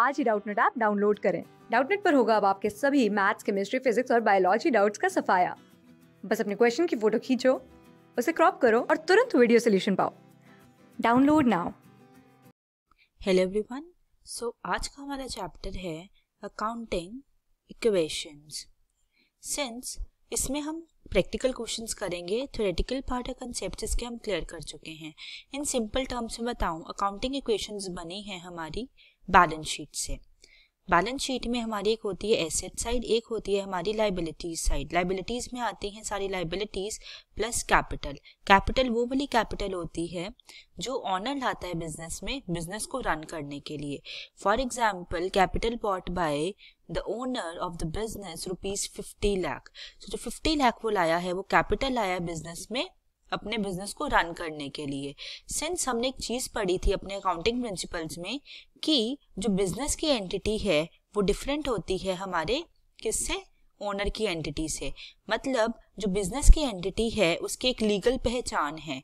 आज ही Doubtnut app download करें डाउटनेट पर होगा अब आपके सभी मैथ्स केमिस्ट्री फिजिक्स और बायोलॉजी डाउट्स का सफाया बस अपने क्वेश्चन की फोटो खींचो उसे क्रॉप करो और तुरंत वीडियो सोल्यूशन पाओ download now hello everyone so आज का हमारा चैप्टर है अकाउंटिंग इक्वेशंस सिंस इसमें हम प्रैक्टिकल क्वेश्चंस करेंगे थ्योरेटिकल पार्ट और कंसेप्ट इसके हम क्लियर कर चुके हैं इन सिंपल टर्म्स में बताऊं अकाउंटिंग इक्वेशंस बनी हैं हमारी बैलेंस शीट से बैलेंस शीट में हमारी एक होती है एसेट साइड एक होती है हमारी लाइबिलिटीज साइड लाइबिलिटीज में आती हैं सारी लाइबिलिटीज प्लस कैपिटल कैपिटल वो वाली कैपिटल होती है जो ऑनर लाता है बिजनेस में बिजनेस को रन करने के लिए for example capital bought by the owner of the business rupees fifty lakh जो फिफ्टी लाख वो लाया है वो कैपिटल लाया है बिजनेस में अपने बिजनेस को रन करने के लिए सिंस हमने एक चीज पढ़ी थी अपने अकाउंटिंग प्रिंसिपल्स में कि जो बिजनेस की एंटिटी है वो डिफरेंट होती है हमारे किससे ओनर की एंटिटी से मतलब जो बिजनेस की एंटिटी है उसकी एक लीगल पहचान है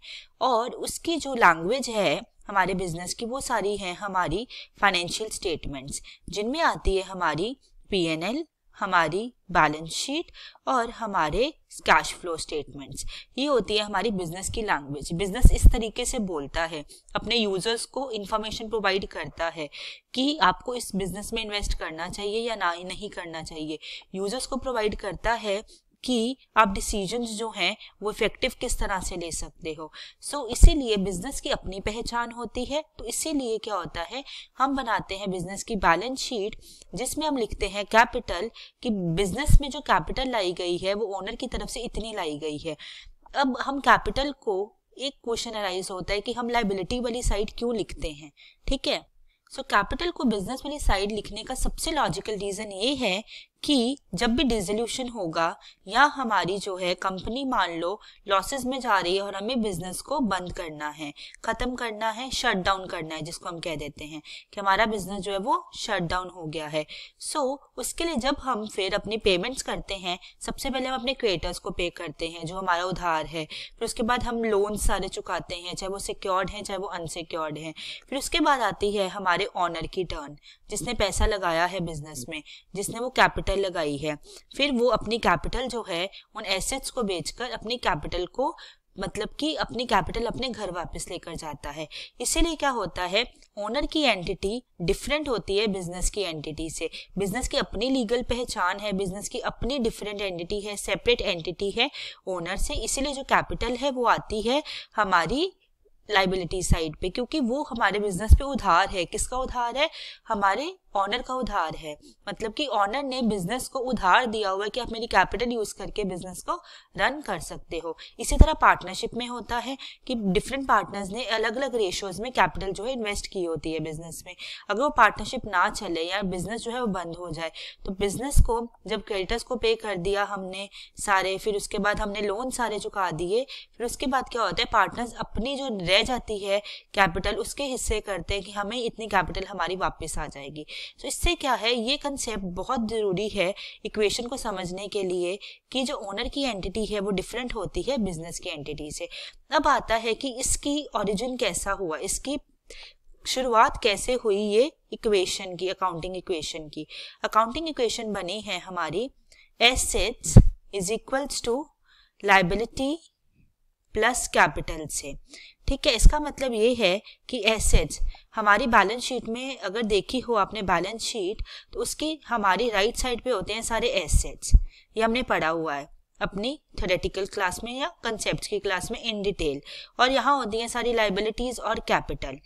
और उसकी जो लैंग्वेज है हमारे बिजनेस की वो सारी है हमारी फाइनेंशियल स्टेटमेंट्स जिनमें आती है हमारी पी एन एल हमारी बैलेंस शीट और हमारे कैश फ्लो स्टेटमेंट्स ये होती है हमारी बिजनेस की लैंग्वेज बिजनेस इस तरीके से बोलता है अपने यूजर्स को इंफॉर्मेशन प्रोवाइड करता है कि आपको इस बिजनेस में इन्वेस्ट करना चाहिए या ना नहीं करना चाहिए यूजर्स को प्रोवाइड करता है कि आप डिसीजन जो हैं वो इफेक्टिव किस तरह से ले सकते हो सो so, इसीलिए बिजनेस की अपनी पहचान होती है तो इसीलिए क्या होता है हम बनाते हैं बिजनेस की बैलेंस शीट जिसमें हम लिखते हैं कैपिटल कि बिजनेस में जो कैपिटल लाई गई है वो ओनर की तरफ से इतनी लाई गई है अब हम कैपिटल को एक क्वेश्चन अराइज होता है कि हम लाइबिलिटी वाली साइड क्यों लिखते हैं ठीक है सो so, कैपिटल को बिजनेस वाली साइड लिखने का सबसे लॉजिकल रीजन ये है कि जब भी डिजोल्यूशन होगा या हमारी जो है कंपनी मान लो लॉसेस में जा रही है और हमें बिजनेस को बंद करना है खत्म करना है शट डाउन करना है जिसको हम कह देते हैं कि हमारा बिजनेस जो है वो शट डाउन हो गया है सो so, उसके लिए जब हम फिर अपनी पेमेंट्स करते हैं सबसे पहले हम अपने क्रिएटर्स को पे करते हैं जो हमारा उधार है फिर उसके बाद हम लोन सारे चुकाते हैं चाहे वो सिक्योर्ड हैं चाहे वो अनसिक्योर्ड हैं फिर उसके बाद आती है हमारे ऑनर की टर्न जिसने पैसा लगाया है बिजनेस में जिसने वो कैपिटल शेयर लगाई है फिर वो अपनी कैपिटल जो है उन एसेट्स को बेचकर अपनी कैपिटल को मतलब कि अपनी कैपिटल अपने घर वापस लेकर जाता है इसीलिए क्या होता है ओनर की एंटिटी डिफरेंट होती है बिजनेस की एंटिटी से बिजनेस की अपनी लीगल पहचान है बिजनेस की अपनी डिफरेंट एंटिटी है सेपरेट एंटिटी है ओनर से इसीलिए जो कैपिटल है वो आती है हमारी लाइबिलिटी साइड पे क्योंकि वो हमारे बिजनेस पे उधार है किसका उधार है हमारे ऑनर का उधार है मतलब कि ऑनर ने बिजनेस को उधार दिया हुआ है कि आप मेरी कैपिटल यूज करके बिजनेस को रन कर सकते हो इसी तरह पार्टनरशिप में होता है कि डिफरेंट पार्टनर्स ने अलग अलग रेशियोज में कैपिटल जो है इन्वेस्ट की होती है बिजनेस में अगर वो पार्टनरशिप ना चले या बिजनेस जो है वो बंद हो जाए तो बिजनेस को जब क्रेडिटर्स को पे कर दिया हमने सारे फिर उसके बाद हमने लोन सारे चुका दिए फिर उसके बाद क्या होता है पार्टनर्स अपनी जो रह जाती है कैपिटल उसके हिस्से करते हैं कि हमें इतनी कैपिटल हमारी वापस आ जाएगी तो इससे क्या है ये कंसेप्ट बहुत ज़रूरी है इक्वेशन को समझने के लिए कि जो ओनर की एंटिटी है वो डिफरेंट होती है बिजनेस की एंटिटी से अब आता है कि इसकी ओरिजिन कैसा हुआ इसकी शुरुआत कैसे हुई ये इक्वेशन की अकाउंटिंग इक्वेशन की अकाउंटिंग इक्वेशन बनी है हमारी assets is equals to liability plus capital से ठीक है इसका मतलब ये है कि एसेट्स हमारी बैलेंस शीट में अगर देखी हो आपने बैलेंस शीट तो उसकी हमारी राइट साइड पे होते हैं सारे एसेट्स ये हमने पढ़ा हुआ है अपनी थोरेटिकल क्लास में या कंसेप्ट की क्लास में इन डिटेल और यहाँ होती हैं सारी लाइबिलिटीज और कैपिटल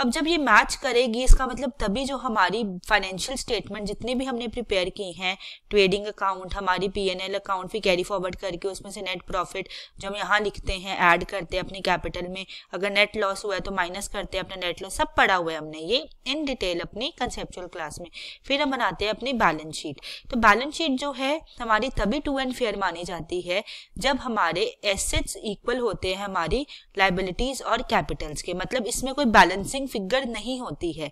अब जब ये मैच करेगी इसका मतलब तभी जो हमारी फाइनेंशियल स्टेटमेंट जितने भी हमने प्रिपेयर की हैं ट्रेडिंग अकाउंट हमारी पीएनएल अकाउंट फिर कैरी फॉरवर्ड करके उसमें से नेट प्रॉफिट जो हम यहाँ लिखते हैं ऐड करते हैं अपने कैपिटल में अगर नेट लॉस हुआ है तो माइनस करते हैं अपना नेट लॉस सब पड़ा हुआ है हमने ये इन डिटेल अपनी कंसेप्चुअल क्लास में फिर हम बनाते हैं अपनी बैलेंस शीट तो बैलेंस शीट जो है हमारी तभी टू एंड फेयर मानी जाती है जब हमारे एसेट्स इक्वल होते हैं हमारी लाइबिलिटीज और कैपिटल्स के मतलब इसमें कोई बैलेंसिंग लीडिंग फिगर नहीं होती है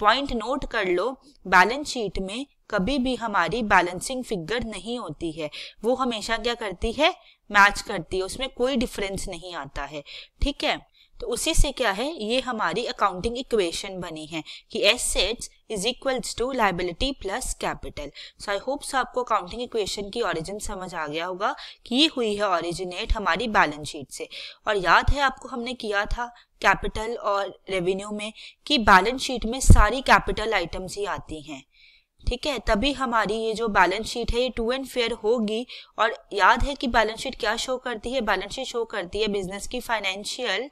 पॉइंट नोट कर लो बैलेंस शीट में कभी भी हमारी बैलेंसिंग फिगर नहीं होती है वो हमेशा क्या करती है मैच करती है उसमें कोई डिफरेंस नहीं आता है ठीक है तो उसी से क्या है ये हमारी अकाउंटिंग इक्वेशन बनी है कि assets is equals to liability plus capital so I hope so आपको अकाउंटिंग इक्वेशन की ओरिजिन समझ आ गया होगा कि ये हुई है ओरिजिनेट हमारी बैलेंस शीट से और याद है आपको हमने किया था कैपिटल और रेवेन्यू में कि बैलेंस शीट में सारी कैपिटल आइटम्स ही आती हैं ठीक है तभी हमारी ये जो बैलेंस शीट है ये टू एंड फेयर होगी और याद है कि बैलेंस शीट क्या शो करती है बैलेंस शीट शो करती है बिजनेस की फाइनेंशियल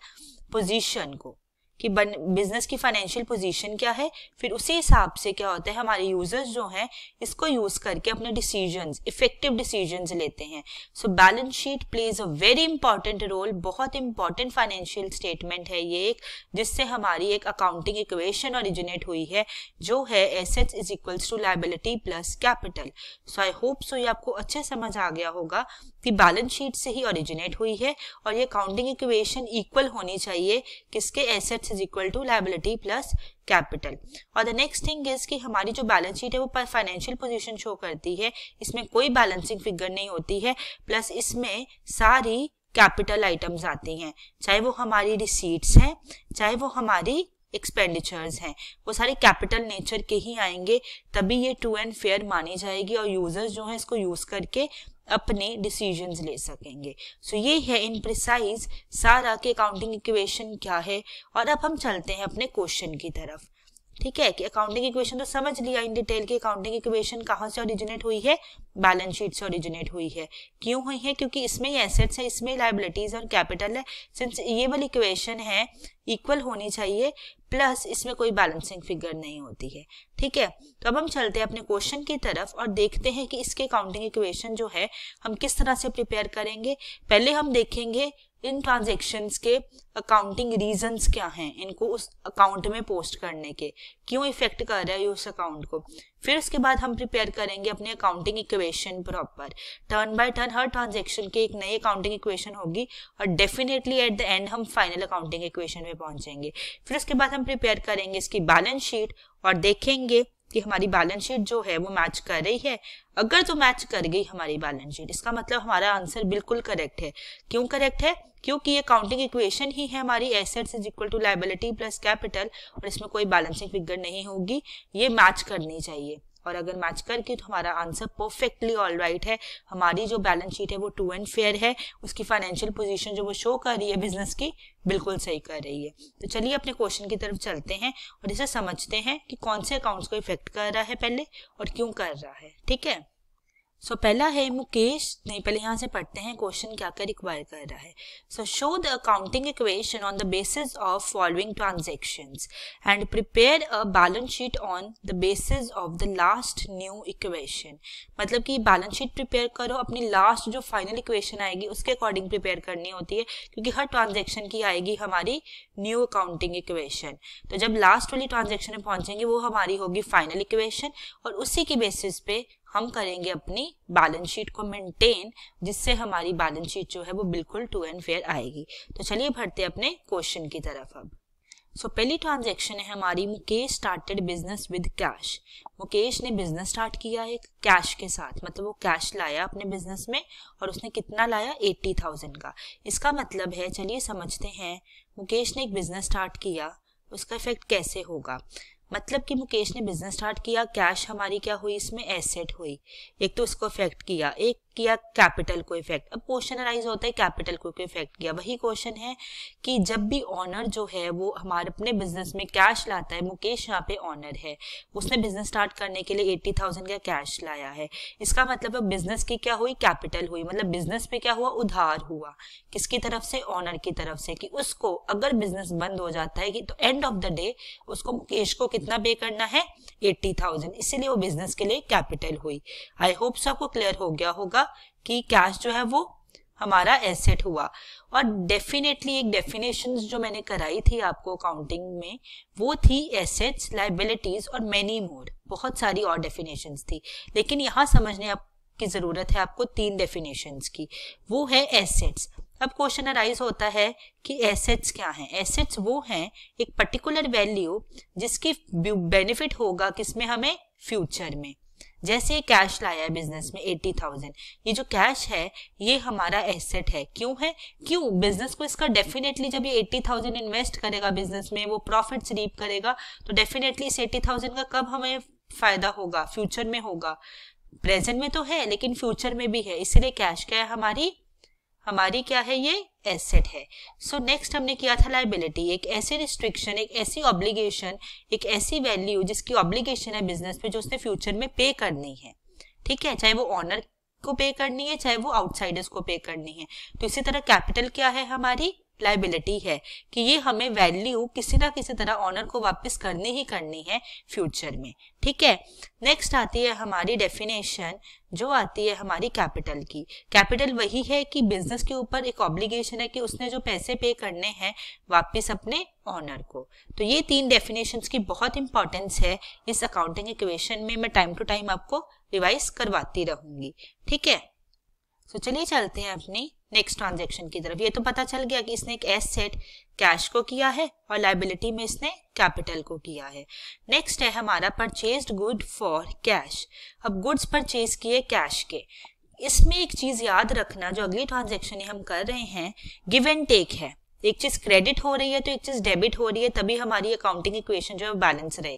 पोजीशन को कि बिजनेस की फाइनेंशियल पोजीशन क्या है फिर उसी हिसाब से क्या होता है हमारे यूजर्स जो हैं इसको यूज करके अपने डिसीजंस इफेक्टिव डिसीजंस लेते हैं so balance sheet plays a very important role बहुत इंपॉर्टेंट फाइनेंशियल स्टेटमेंट है ये एक जिससे हमारी एक अकाउंटिंग इक्वेशन ओरिजिनेट हुई है जो है assets is equals to liability plus capital so I hope so ये आपको अच्छे समझ आ गया होगा थी बैलेंस शीट से ही ओरिजिनेट हुई है और ये काउंटिंग इक्वेशन इक्वल होनी चाहिए किसके assets is equal to liability plus capital और द नेक्स्ट थिंग इज कि हमारी जो बैलेंस शीट है वो फाइनेंशियल पोजीशन शो करती है इसमें कोई बैलेंसिंग फिगर नहीं होती है प्लस इसमें सारी कैपिटल आइटम्स आती हैं चाहे वो हमारी रिसीट्स हैं चाहे वो हमारी एक्सपेंडिचर्स हैं वो सारे कैपिटल नेचर के ही आएंगे तभी ये ट्रू एंड फेयर मानी जाएगी और यूजर्स जो हैं इसको यूज करके अपने डिसीजंस ले सकेंगे सो so, ये है इन प्रिसाइज सारा के काउंटिंग इक्वेशन क्या है और अब हम चलते हैं अपने क्वेश्चन की तरफ ठीक है कि अकाउंटिंग इक्वेशन तो समझ लिया इन डिटेल की अकाउंटिंग इक्वेशन कहाँ से ओरिजिनेट हुई है बैलेंस शीट से ओरिजिनेट हुई है क्यों हुई है क्योंकि इसमें ही एसेट्स है इसमें लाइबिलिटीज और कैपिटल है सिंस ये वाली इक्वेशन है इक्वल होनी चाहिए प्लस इसमें कोई बैलेंसिंग फिगर नहीं होती है ठीक है तो अब हम चलते हैं अपने क्वेश्चन की तरफ और देखते हैं कि इसके अकाउंटिंग इक्वेशन जो है हम किस तरह से प्रिपेयर करेंगे पहले हम देखेंगे इन ट्रांजेक्शन्स के अकाउंटिंग रीजंस क्या हैं इनको उस अकाउंट में पोस्ट करने के क्यों इफेक्ट कर रहा है उस अकाउंट को फिर उसके बाद हम प्रिपेयर करेंगे अपने accounting equation proper turn by turn हर ट्रांजेक्शन की एक नई अकाउंटिंग इक्वेशन होगी और डेफिनेटली एट द एंड हम फाइनल अकाउंटिंग इक्वेशन में पहुंचेंगे फिर उसके बाद हम प्रिपेयर करेंगे इसकी बैलेंस शीट और देखेंगे कि हमारी बैलेंस शीट जो है वो मैच कर रही है अगर तो मैच कर गई हमारी बैलेंस शीट इसका मतलब हमारा आंसर बिल्कुल करेक्ट है क्यों करेक्ट है क्योंकि ये काउंटिंग इक्वेशन ही है हमारी assets is equal to liability plus capital और इसमें कोई बैलेंसिंग फिगर नहीं होगी ये मैच करनी चाहिए और अगर मैच करके तो हमारा आंसर परफेक्टली ऑल राइट है हमारी जो बैलेंस शीट है वो टू एंड फेयर है उसकी फाइनेंशियल पोजीशन जो वो शो कर रही है बिजनेस की बिल्कुल सही कर रही है तो चलिए अपने क्वेश्चन की तरफ चलते हैं और इसे समझते हैं कि कौन से अकाउंट्स को इफेक्ट कर रहा है पहले और क्यों कर रहा है ठीक है सो so, पहला है मुकेश नहीं पहले यहाँ से पढ़ते हैं क्वेश्चन क्या क्या रिक्वायर कर रहा है so show the accounting equation on the basis of following transactions and prepare a balance sheet on the basis of the last new equation मतलब कि बैलेंस शीट प्रिपेयर करो अपनी लास्ट जो फाइनल इक्वेशन आएगी उसके अकॉर्डिंग प्रिपेयर करनी होती है क्योंकि हर ट्रांजेक्शन की आएगी हमारी न्यू अकाउंटिंग इक्वेशन तो जब लास्ट वाली ट्रांजेक्शन में पहुंचेंगे वो हमारी होगी फाइनल इक्वेशन और उसी के बेसिस पे हम करेंगे अपनी बैलेंस शीट को मेंटेन जिससे हमारी बैलेंस शीट जो है वो बिल्कुल टू एंड फेयर आएगी तो चलिए भरते अपने क्वेश्चन की तरफ अब सो so, पहली ट्रांजेक्शन है हमारी Mukesh started business with cash Mukesh ने बिजनेस स्टार्ट किया है कैश के साथ मतलब वो कैश लाया अपने बिजनेस में और उसने कितना लाया एट्टी थाउजेंड का इसका मतलब है चलिए समझते हैं मुकेश ने एक बिजनेस स्टार्ट किया उसका इफेक्ट कैसे होगा मतलब कि मुकेश ने बिजनेस स्टार्ट किया कैश हमारी क्या हुई इसमें एसेट हुई एक तो इसको अफेक्ट किया एक किया कैपिटल को इफेक्ट अब क्वेश्चन अराइज होता है कैपिटल को इफेक्ट किया वही क्वेश्चन है कि जब भी ऑनर जो है वो हमारे अपने बिजनेस में कैश लाता है मुकेश यहाँ पे ऑनर है उसने बिजनेस स्टार्ट करने के लिए एट्टी थाउजेंड का कैश लाया है इसका मतलब अब बिजनेस की क्या हुई कैपिटल हुई मतलब बिजनेस पे क्या हुआ उधार हुआ किसकी तरफ से ऑनर की तरफ से कि उसको अगर बिजनेस बंद हो जाता है कि तो एंड ऑफ द डे उसको मुकेश को कितना पे करना है एट्टी थाउजेंड इसीलिए वो बिजनेस के लिए कैपिटल हुई आई होप सबको क्लियर हो गया होगा हुआ कि कैश जो है वो हमारा एसेट हुआ और डेफिनेटली एक डेफिनेशन जो मैंने कराई थी आपको अकाउंटिंग में वो थी एसेट्स लाइबिलिटीज और मेनी मोर बहुत सारी और डेफिनेशन थी लेकिन यहाँ समझने आप की ज़रूरत है आपको तीन डेफिनेशन की वो है एसेट्स अब क्वेश्चन अराइज होता है कि एसेट्स क्या हैं एसेट्स वो हैं एक पर्टिकुलर वैल्यू जिसकी बेनिफिट होगा किसमें हमें फ्यूचर में जैसे कैश लाया बिजनेस में एट्टी थाउजेंड ये जो कैश है ये हमारा एसेट है क्यों है क्यों बिजनेस को इसका डेफिनेटली जब ये एट्टी थाउजेंड इन्वेस्ट करेगा बिजनेस में वो प्रॉफिट्स रीप करेगा तो डेफिनेटली इस एट्टी थाउजेंड का कब हमें फायदा होगा फ्यूचर में होगा प्रेजेंट में तो है लेकिन फ्यूचर में भी है इसलिए कैश क्या है हमारी हमारी क्या है ये एसेट है सो so, नेक्स्ट हमने किया था लाइबिलिटी एक ऐसी रिस्ट्रिक्शन एक ऐसी ऑब्लिगेशन एक ऐसी वैल्यू जिसकी ऑब्लिगेशन है बिजनेस पे जो उसने फ्यूचर में पे करनी है ठीक है चाहे वो ऑनर को पे करनी है चाहे वो आउटसाइडर्स को पे करनी है तो इसी तरह कैपिटल क्या है हमारी लाइबिलिटी है कि ये हमें वैल्यू किसी ना किसी तरह ऑनर को वापस करनी ही करनी है फ्यूचर में ठीक है नेक्स्ट आती है हमारी डेफिनेशन जो आती है हमारी कैपिटल की कैपिटल वही है कि बिजनेस के ऊपर एक ऑब्लिगेशन है कि उसने जो पैसे पे करने हैं वापस अपने ऑनर को तो ये तीन डेफिनेशन की बहुत इंपॉर्टेंस है इस अकाउंटिंग इक्वेशन में मैं टाइम टू टाइम आपको रिवाइज करवाती रहूंगी ठीक है तो चलिए चलते हैं अपनी नेक्स्ट ट्रांजेक्शन की तरफ ये तो पता चल गया कि इसने एक एस सेट कैश को किया है और लाइबिलिटी में इसने कैपिटल को किया है नेक्स्ट है हमारा परचेज गुड फॉर कैश अब गुड्स परचेज किए कैश के इसमें एक चीज याद रखना जो अगली ट्रांजेक्शन हम कर रहे हैं गिव एंड टेक है एक चीज क्रेडिट हो रही है तो एक चीज डेबिट हो रही है तभी हमारी अकाउंटिंग इक्वेशन जो है बैलेंस रहे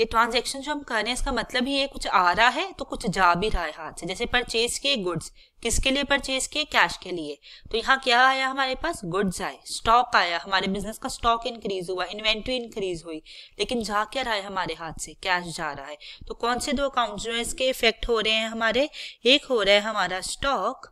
ये ट्रांजेक्शन जो हम कर रहे हैं इसका मतलब ही ये कुछ आ रहा है तो कुछ जा भी रहा है हाथ से जैसे परचेज किए गुड्स किसके लिए परचेज किए कैश के लिए तो यहाँ क्या आया हमारे पास गुड्स आए स्टॉक आया हमारे बिजनेस का स्टॉक इंक्रीज हुआ इन्वेंट्री इंक्रीज हुई लेकिन जा क्या रहा है हमारे हाथ से कैश जा रहा है तो कौन से दो अकाउंट जो है इसके इफेक्ट हो रहे हैं हमारे एक हो रहा है हमारा स्टॉक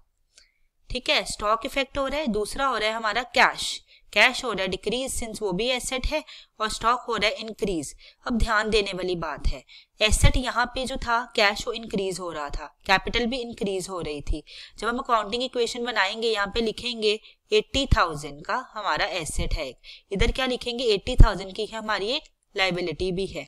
ठीक है स्टॉक इफेक्ट हो रहा है दूसरा हो रहा है हमारा कैश कैश हो रहा है डिक्रीज सिंस वो भी एसेट है और स्टॉक हो रहा है इंक्रीज अब ध्यान देने वाली बात है एसेट यहाँ पे जो था कैश वो इंक्रीज हो रहा था कैपिटल भी इंक्रीज हो रही थी जब हम अकाउंटिंग इक्वेशन बनाएंगे यहाँ पे लिखेंगे एट्टी थाउजेंड का हमारा एसेट है इधर क्या लिखेंगे एट्टी थाउजेंड की हमारी एक लाइबिलिटी भी है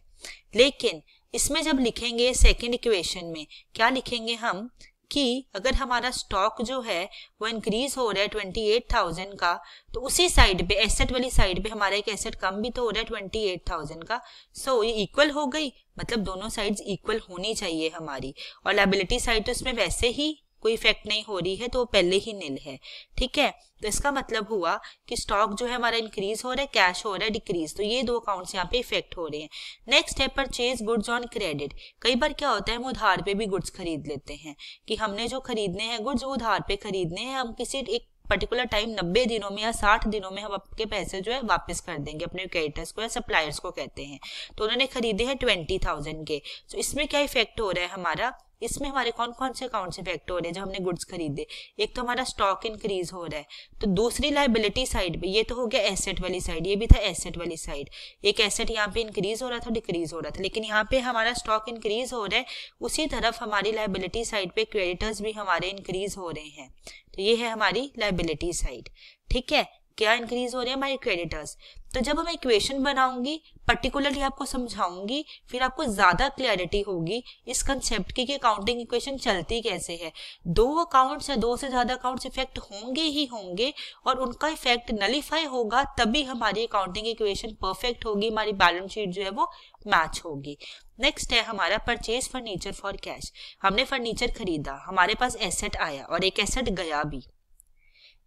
लेकिन इसमें जब लिखेंगे सेकेंड इक्वेशन में क्या लिखेंगे हम कि अगर हमारा स्टॉक जो है वो इंक्रीज हो रहा है ट्वेंटी एट थाउजेंड का तो उसी साइड पे एसेट वाली साइड पे हमारा एक एसेट कम भी तो हो रहा है ट्वेंटी एट थाउजेंड का सो so, ये इक्वल हो गई मतलब दोनों साइड्स इक्वल होनी चाहिए हमारी और लाइबिलिटी साइड तो इसमें वैसे ही कोई इफेक्ट नहीं हो रही है तो वो पहले ही निल है ठीक है तो इसका मतलब हुआ कि स्टॉक जो है हमारा इंक्रीज हो रहा है कैश हो रहा है डिक्रीज तो ये दो अकाउंट्स यहाँ पे इफेक्ट हो रहे हैं नेक्स्ट है परचेज गुड्स ऑन क्रेडिट कई बार क्या होता है हम उधार पे भी गुड्स खरीद लेते हैं कि हमने जो खरीदने हैं गुड्स वो उधार पे खरीदने हैं हम किसी एक पर्टिकुलर टाइम नब्बे दिनों में या साठ दिनों में हम आपके पैसे जो है वापस कर देंगे अपने क्रेडिटर्स को या सप्लायर्स को कहते हैं तो उन्होंने खरीदे हैं ट्वेंटी थाउजेंड के तो इसमें क्या इफेक्ट हो रहा है हमारा इसमें हमारे कौन कौन से अकाउंट से इफेक्ट हो रहे हैं जो हमने गुड्स खरीदे एक तो हमारा स्टॉक इंक्रीज हो रहा है तो दूसरी लाइबिलिटी साइड पे ये तो हो गया एसेट वाली साइड ये भी था एसेट वाली साइड एक एसेट यहाँ पे इंक्रीज हो रहा था डिक्रीज हो रहा था लेकिन यहाँ पे हमारा स्टॉक इंक्रीज हो रहा है उसी तरफ हमारी लाइबिलिटी साइड पे क्रेडिटर्स भी हमारे इंक्रीज हो रहे हैं तो ये है हमारी लाइबिलिटी साइड ठीक है क्या इंक्रीज हो रहे हैं हमारे क्रेडिटर्स तो जब हम इक्वेशन बनाऊंगी पर्टिकुलरली आपको समझाऊंगी फिर आपको ज्यादा क्लियरिटी होगी इस कंसेप्ट की कि अकाउंटिंग इक्वेशन चलती कैसे है दो अकाउंट्स या दो से ज्यादा अकाउंट्स इफेक्ट होंगे ही होंगे और उनका इफेक्ट नलीफाई होगा तभी हमारी अकाउंटिंग इक्वेशन परफेक्ट होगी हमारी बैलेंस शीट जो है वो मैच होगी नेक्स्ट है हमारा परचेज फर्नीचर फॉर कैश हमने फर्नीचर खरीदा हमारे पास एसेट आया और एक एसेट गया भी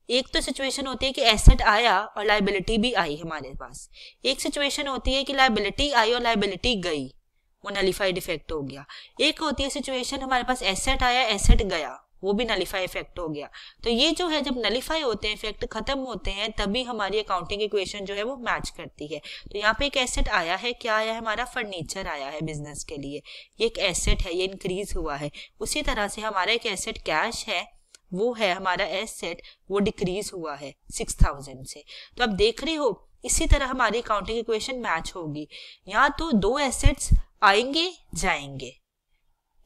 एक तो सिचुएशन होती है कि एसेट आया और लाइबिलिटी भी आई हमारे पास एक सिचुएशन होती है कि लाइबिलिटी आई और लाइबिलिटी गई वो नलीफाइड इफेक्ट हो गया एक होती है सिचुएशन हमारे पास एसेट आया एसेट गया वो भी नलीफाई इफेक्ट हो गया तो ये जो है जब नलीफाई होते हैं इफेक्ट खत्म होते हैं तभी हमारी अकाउंटिंग इक्वेशन जो है वो मैच करती है तो यहाँ पे एक एसेट आया है क्या आया है हमारा फर्नीचर आया है बिजनेस के लिए ये एक एसेट है ये इंक्रीज हुआ है उसी तरह से हमारा एक एसेट कैश है वो है हमारा एसेट वो डिक्रीज हुआ है सिक्स थाउजेंड से तो आप देख रहे हो इसी तरह हमारी अकाउंटिंग इक्वेशन मैच होगी यहाँ तो दो एसेट्स आएंगे जाएंगे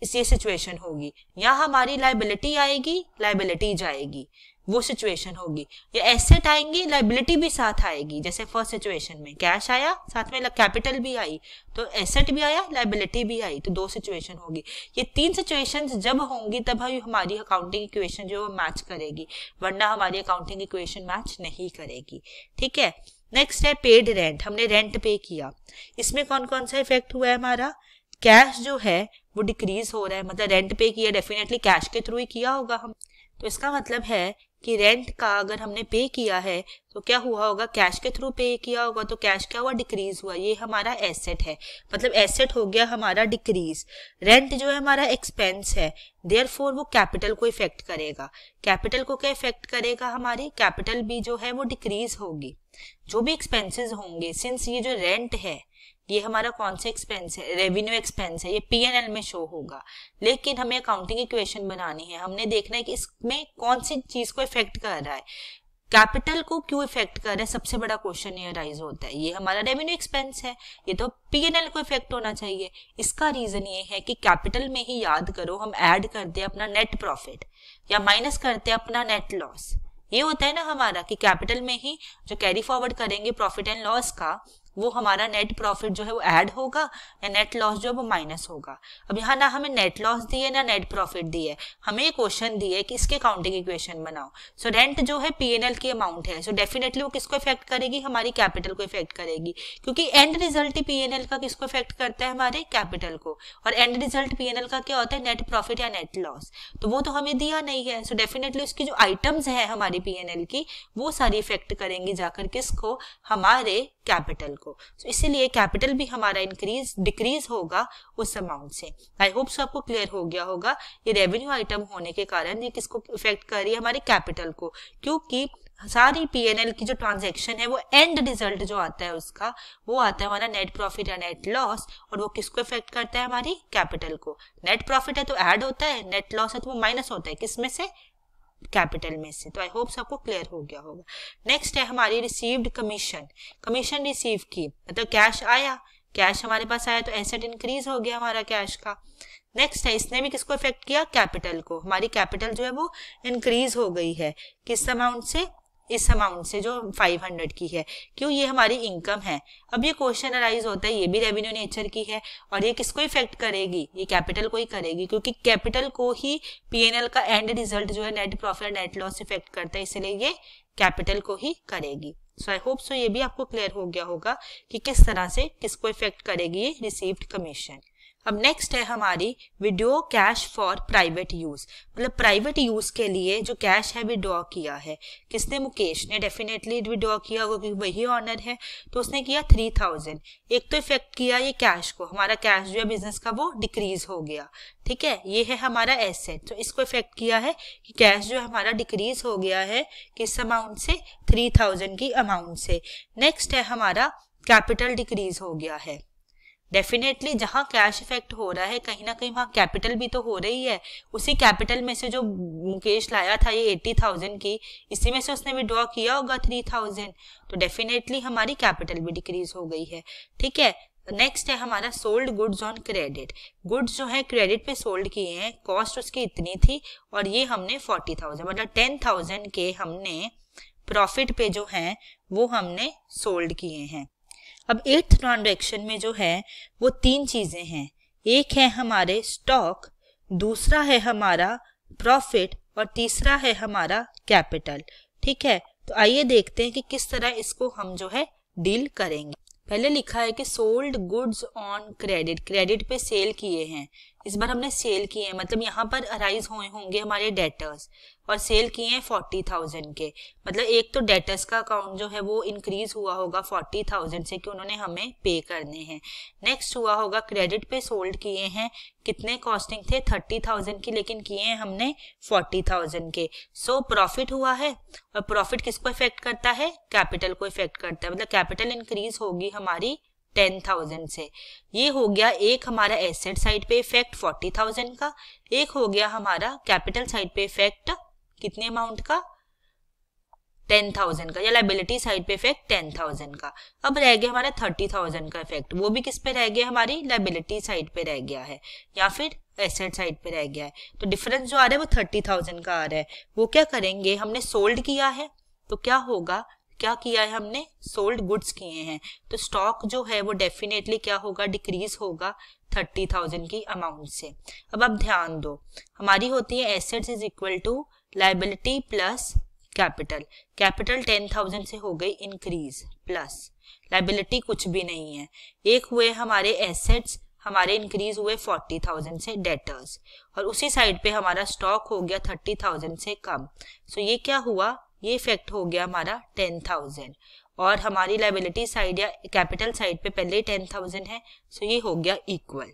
इस ये सिचुएशन होगी यहाँ हमारी लाइबिलिटी आएगी लाइबिलिटी जाएगी वो सिचुएशन होगी ये एसेट आएंगी लाइबिलिटी भी साथ आएगी जैसे फर्स्ट सिचुएशन में कैश आया साथ में कैपिटल भी आई तो एसेट भी आया लाइबिलिटी भी आई तो दो सिचुएशन होगी ये तीन सिचुएशंस जब होंगी तब हम हमारी अकाउंटिंग इक्वेशन जो मैच करेगी वरना हमारी अकाउंटिंग इक्वेशन मैच नहीं करेगी ठीक है नेक्स्ट है पेड रेंट हमने रेंट पे किया इसमें कौन कौन सा इफेक्ट हुआ है हमारा कैश जो है वो डिक्रीज हो रहा है मतलब रेंट पे किया डेफिनेटली कैश के थ्रू ही किया होगा हम तो इसका मतलब है कि रेंट का अगर हमने पे किया है तो क्या हुआ होगा कैश के थ्रू पे किया होगा तो कैश क्या हुआ डिक्रीज हुआ ये हमारा एसेट है मतलब एसेट हो गया हमारा डिक्रीज रेंट जो है हमारा एक्सपेंस है देयर फोर वो कैपिटल को इफेक्ट करेगा कैपिटल को क्या इफेक्ट करेगा हमारी कैपिटल भी जो है वो डिक्रीज होगी जो भी एक्सपेंसेस होंगे सिंस ये जो रेंट है ये हमारा कौन सा एक्सपेंस है रेवेन्यू एक्सपेंस है ये पी एन एल में शो होगा लेकिन हमें अकाउंटिंग इक्वेशन बनानी है हमने देखना है कि इसमें कौन सी चीज को इफेक्ट कर रहा है कैपिटल को क्यों इफेक्ट कर रहा है सबसे बड़ा क्वेश्चन ये राइज होता है ये हमारा रेवेन्यू एक्सपेंस है ये तो पीएनएल को इफेक्ट होना चाहिए इसका रीजन ये है कि कैपिटल में ही याद करो हम ऐड करते हैं अपना नेट प्रॉफिट या माइनस करते हैं अपना नेट लॉस ये होता है ना हमारा कि कैपिटल में ही जो कैरी फॉरवर्ड करेंगे प्रॉफिट एंड लॉस का वो हमारा नेट प्रॉफिट जो है वो ऐड होगा या नेट लॉस जो है वो माइनस होगा अब यहाँ ना हमें नेट लॉस दिए ना नेट प्रॉफिट दिए हमें क्वेश्चन दिए कि इसके काउंटिंग इक्वेशन बनाओ सो रेंट जो है पीएनएल की अमाउंट है सो so, डेफिनेटली वो किसको इफेक्ट करेगी हमारी कैपिटल को इफेक्ट करेगी क्योंकि एंड रिजल्ट पीएनएल का किसको इफेक्ट करता है हमारे कैपिटल को और एंड रिजल्ट पीएनएल का क्या होता है नेट प्रॉफिट या नेट लॉस तो वो तो हमें दिया नहीं है सो so, डेफिनेटली उसकी जो आइटम्स है हमारी पीएनएल की वो सारी इफेक्ट करेंगी जाकर किसको हमारे कैपिटल को को तो इसीलिए कैपिटल भी हमारा इंक्रीज डिक्रीज होगा उस अमाउंट से आई होप सो आपको क्लियर हो गया होगा ये रेवेन्यू आइटम होने के कारण ये किसको इफेक्ट कर रही है हमारे कैपिटल को क्योंकि सारी पीएनएल की जो ट्रांजेक्शन है वो एंड रिजल्ट जो आता है उसका वो आता है हमारा नेट प्रॉफिट या नेट लॉस और वो किसको इफेक्ट करता है हमारी कैपिटल को नेट प्रॉफिट है तो ऐड होता है नेट लॉस है तो वो माइनस होता है किसमें से कैपिटल में से तो आई होप सबको क्लियर हो गया होगा नेक्स्ट है हमारी रिसीव्ड कमीशन कमीशन रिसीव की मतलब कैश आया कैश हमारे पास आया तो एसेट इंक्रीज हो गया हमारा कैश का नेक्स्ट है इसने भी किसको इफेक्ट किया कैपिटल को हमारी कैपिटल जो है वो इंक्रीज हो गई है किस अमाउंट से इस अमाउंट से जो 500 की है क्यों ये हमारी इनकम है अब ये क्वेश्चन अराइज होता है ये भी रेवेन्यू नेचर की है और ये किसको इफेक्ट करेगी ये कैपिटल को ही करेगी क्योंकि कैपिटल को ही पीएनएल का एंड रिजल्ट जो है net profit net loss effect करता है इसलिए ये कैपिटल को ही करेगी सो आई होप सो ये भी आपको क्लियर हो गया होगा कि किस तरह से किसको इफेक्ट करेगी ये रिसीव्ड कमीशन अब नेक्स्ट है हमारी withdraw cash for private use मतलब प्राइवेट यूज के लिए जो कैश है विड्रॉ किया है किसने मुकेश ने डेफिनेटली विड्रॉ किया क्योंकि वही ऑनर है तो उसने किया थ्री थाउजेंड एक तो इफेक्ट किया ये कैश को हमारा कैश जो है बिजनेस का वो डिक्रीज हो गया ठीक है ये है हमारा एसेट तो इसको इफेक्ट किया है कि कैश जो हमारा डिक्रीज हो गया है किस अमाउंट से थ्री थाउजेंड की अमाउंट से नेक्स्ट है हमारा कैपिटल डिक्रीज हो गया है डेफिनेटली जहां कैश इफेक्ट हो रहा है कहीं ना कहीं वहां कैपिटल भी तो हो रही है उसी कैपिटल में से जो मुकेश लाया था ये एट्टी थाउजेंड की इसी में से उसने विड्रॉ किया होगा थ्री थाउजेंड तो डेफिनेटली हमारी कैपिटल भी डिक्रीज हो गई है ठीक है नेक्स्ट है हमारा sold goods on credit goods जो है क्रेडिट पे सोल्ड किए हैं कॉस्ट उसकी इतनी थी और ये हमने फोर्टी थाउजेंड मतलब टेन थाउजेंड के हमने प्रॉफिट पे जो है वो हमने सोल्ड किए हैं अब एट ट्रांजेक्शन में जो है वो तीन चीज़ें हैं एक है हमारे स्टॉक दूसरा है हमारा प्रॉफिट और तीसरा है हमारा कैपिटल ठीक है तो आइए देखते हैं कि किस तरह इसको हम जो है डील करेंगे पहले लिखा है कि sold goods on credit credit पे सेल किए हैं इस बार हमने सेल किए हैं मतलब यहाँ पर अराइज हुए होंगे हमारे डेटर्स और सेल किए हैं फोर्टी थाउजेंड के मतलब एक तो डेटर्स का अकाउंट जो है वो इंक्रीज हुआ होगा फोर्टी थाउजेंड से कि उन्होंने हमें पे करने हैं नेक्स्ट हुआ होगा क्रेडिट पे सोल्ड किए हैं कितने कॉस्टिंग थे थर्टी थाउजेंड की लेकिन किए हैं हमने फोर्टी थाउजेंड के सो so, प्रॉफिट हुआ है और प्रॉफिट किसको इफेक्ट करता है कैपिटल को इफेक्ट करता है मतलब कैपिटल इंक्रीज होगी हमारी टेन थाउजेंड से ये हो गया एक हमारा एसेट साइड पे इफेक्ट फोर्टी थाउजेंड का एक हो गया हमारा कैपिटल साइड पे इफेक्ट कितने अमाउंट का टेन थाउजेंड का या लाइबिलिटी साइड पे इफेक्ट टेन थाउजेंड का अब रह गया हमारा थर्टी थाउजेंड का इफेक्ट वो भी किस पे रह गया हमारी लाइबिलिटी साइड पे रह गया है या फिर एसेट साइड पे रह गया है तो डिफरेंस जो आ रहा है वो थर्टी थाउजेंड का आ रहा है वो क्या करेंगे हमने सोल्ड किया है तो क्या होगा क्या किया है हमने सोल्ड गुड्स किए हैं तो स्टॉक जो है वो डेफिनेटली क्या होगा डिक्रीज होगा थर्टी थाउजेंड की अमाउंट से अब आप ध्यान दो हमारी होती है assets is equal to liability plus capital capital ten thousand से हो गई इंक्रीज प्लस लाइबिलिटी कुछ भी नहीं है एक हुए हमारे एसेट्स हमारे इंक्रीज हुए फोर्टी थाउजेंड से डेटर्स और उसी साइड पे हमारा स्टॉक हो गया थर्टी थाउजेंड से कम सो so ये क्या हुआ ये इफेक्ट हो गया हमारा टेन थाउजेंड और हमारी लाइबिलिटी साइड या कैपिटल साइड पे पहले टेन थाउजेंड है सो ये हो गया इक्वल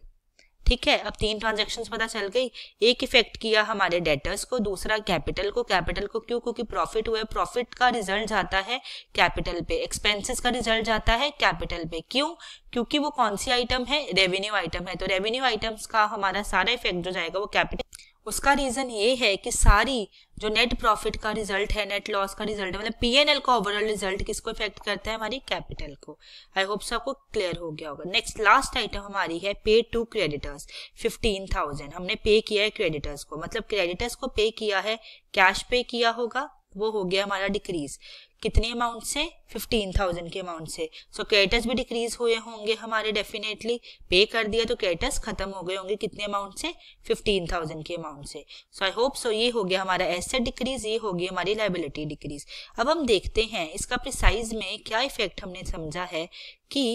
ठीक है अब तीन ट्रांजेक्शन पता चल गई एक इफेक्ट किया हमारे डेटर्स को दूसरा कैपिटल को कैपिटल को क्यों क्योंकि प्रॉफिट हुआ है प्रॉफिट का रिजल्ट जाता है कैपिटल पे एक्सपेंसेस का रिजल्ट जाता है कैपिटल पे क्यों क्योंकि वो कौन सी आइटम है रेवेन्यू आइटम है तो रेवेन्यू आइटम्स का हमारा सारा इफेक्ट जो जाएगा वो कैपिटल उसका रीजन ये है कि सारी जो नेट प्रॉफिट का रिजल्ट है नेट लॉस का रिजल्ट है मतलब पीएनएल का ओवरऑल रिजल्ट किसको इफेक्ट करता है हमारी कैपिटल को आई होप सो आपको क्लियर हो गया होगा नेक्स्ट लास्ट आइटम हमारी है पे टू क्रेडिटर्स फिफ्टीन थाउजेंड हमने पे किया है क्रेडिटर्स को मतलब क्रेडिटर्स को पे किया है कैश पे किया होगा वो हो गया हमारा डिक्रीज कितने अमाउंट से फिफ्टीन थाउजेंड के अमाउंट से सो so, भी डिक्रीज हुए होंगे हमारे डेफिनेटली पे कर दिया तो कैटस खत्म हो गए होंगे कितने अमाउंट से फिफ्टीन थाउजेंड के अमाउंट से सो आई होप सो ये हो गया हमारा एसेट डिक्रीज ये होगी हमारी लाइबिलिटी डिक्रीज अब हम देखते हैं इसका प्रिसाइज में क्या इफेक्ट हमने समझा है कि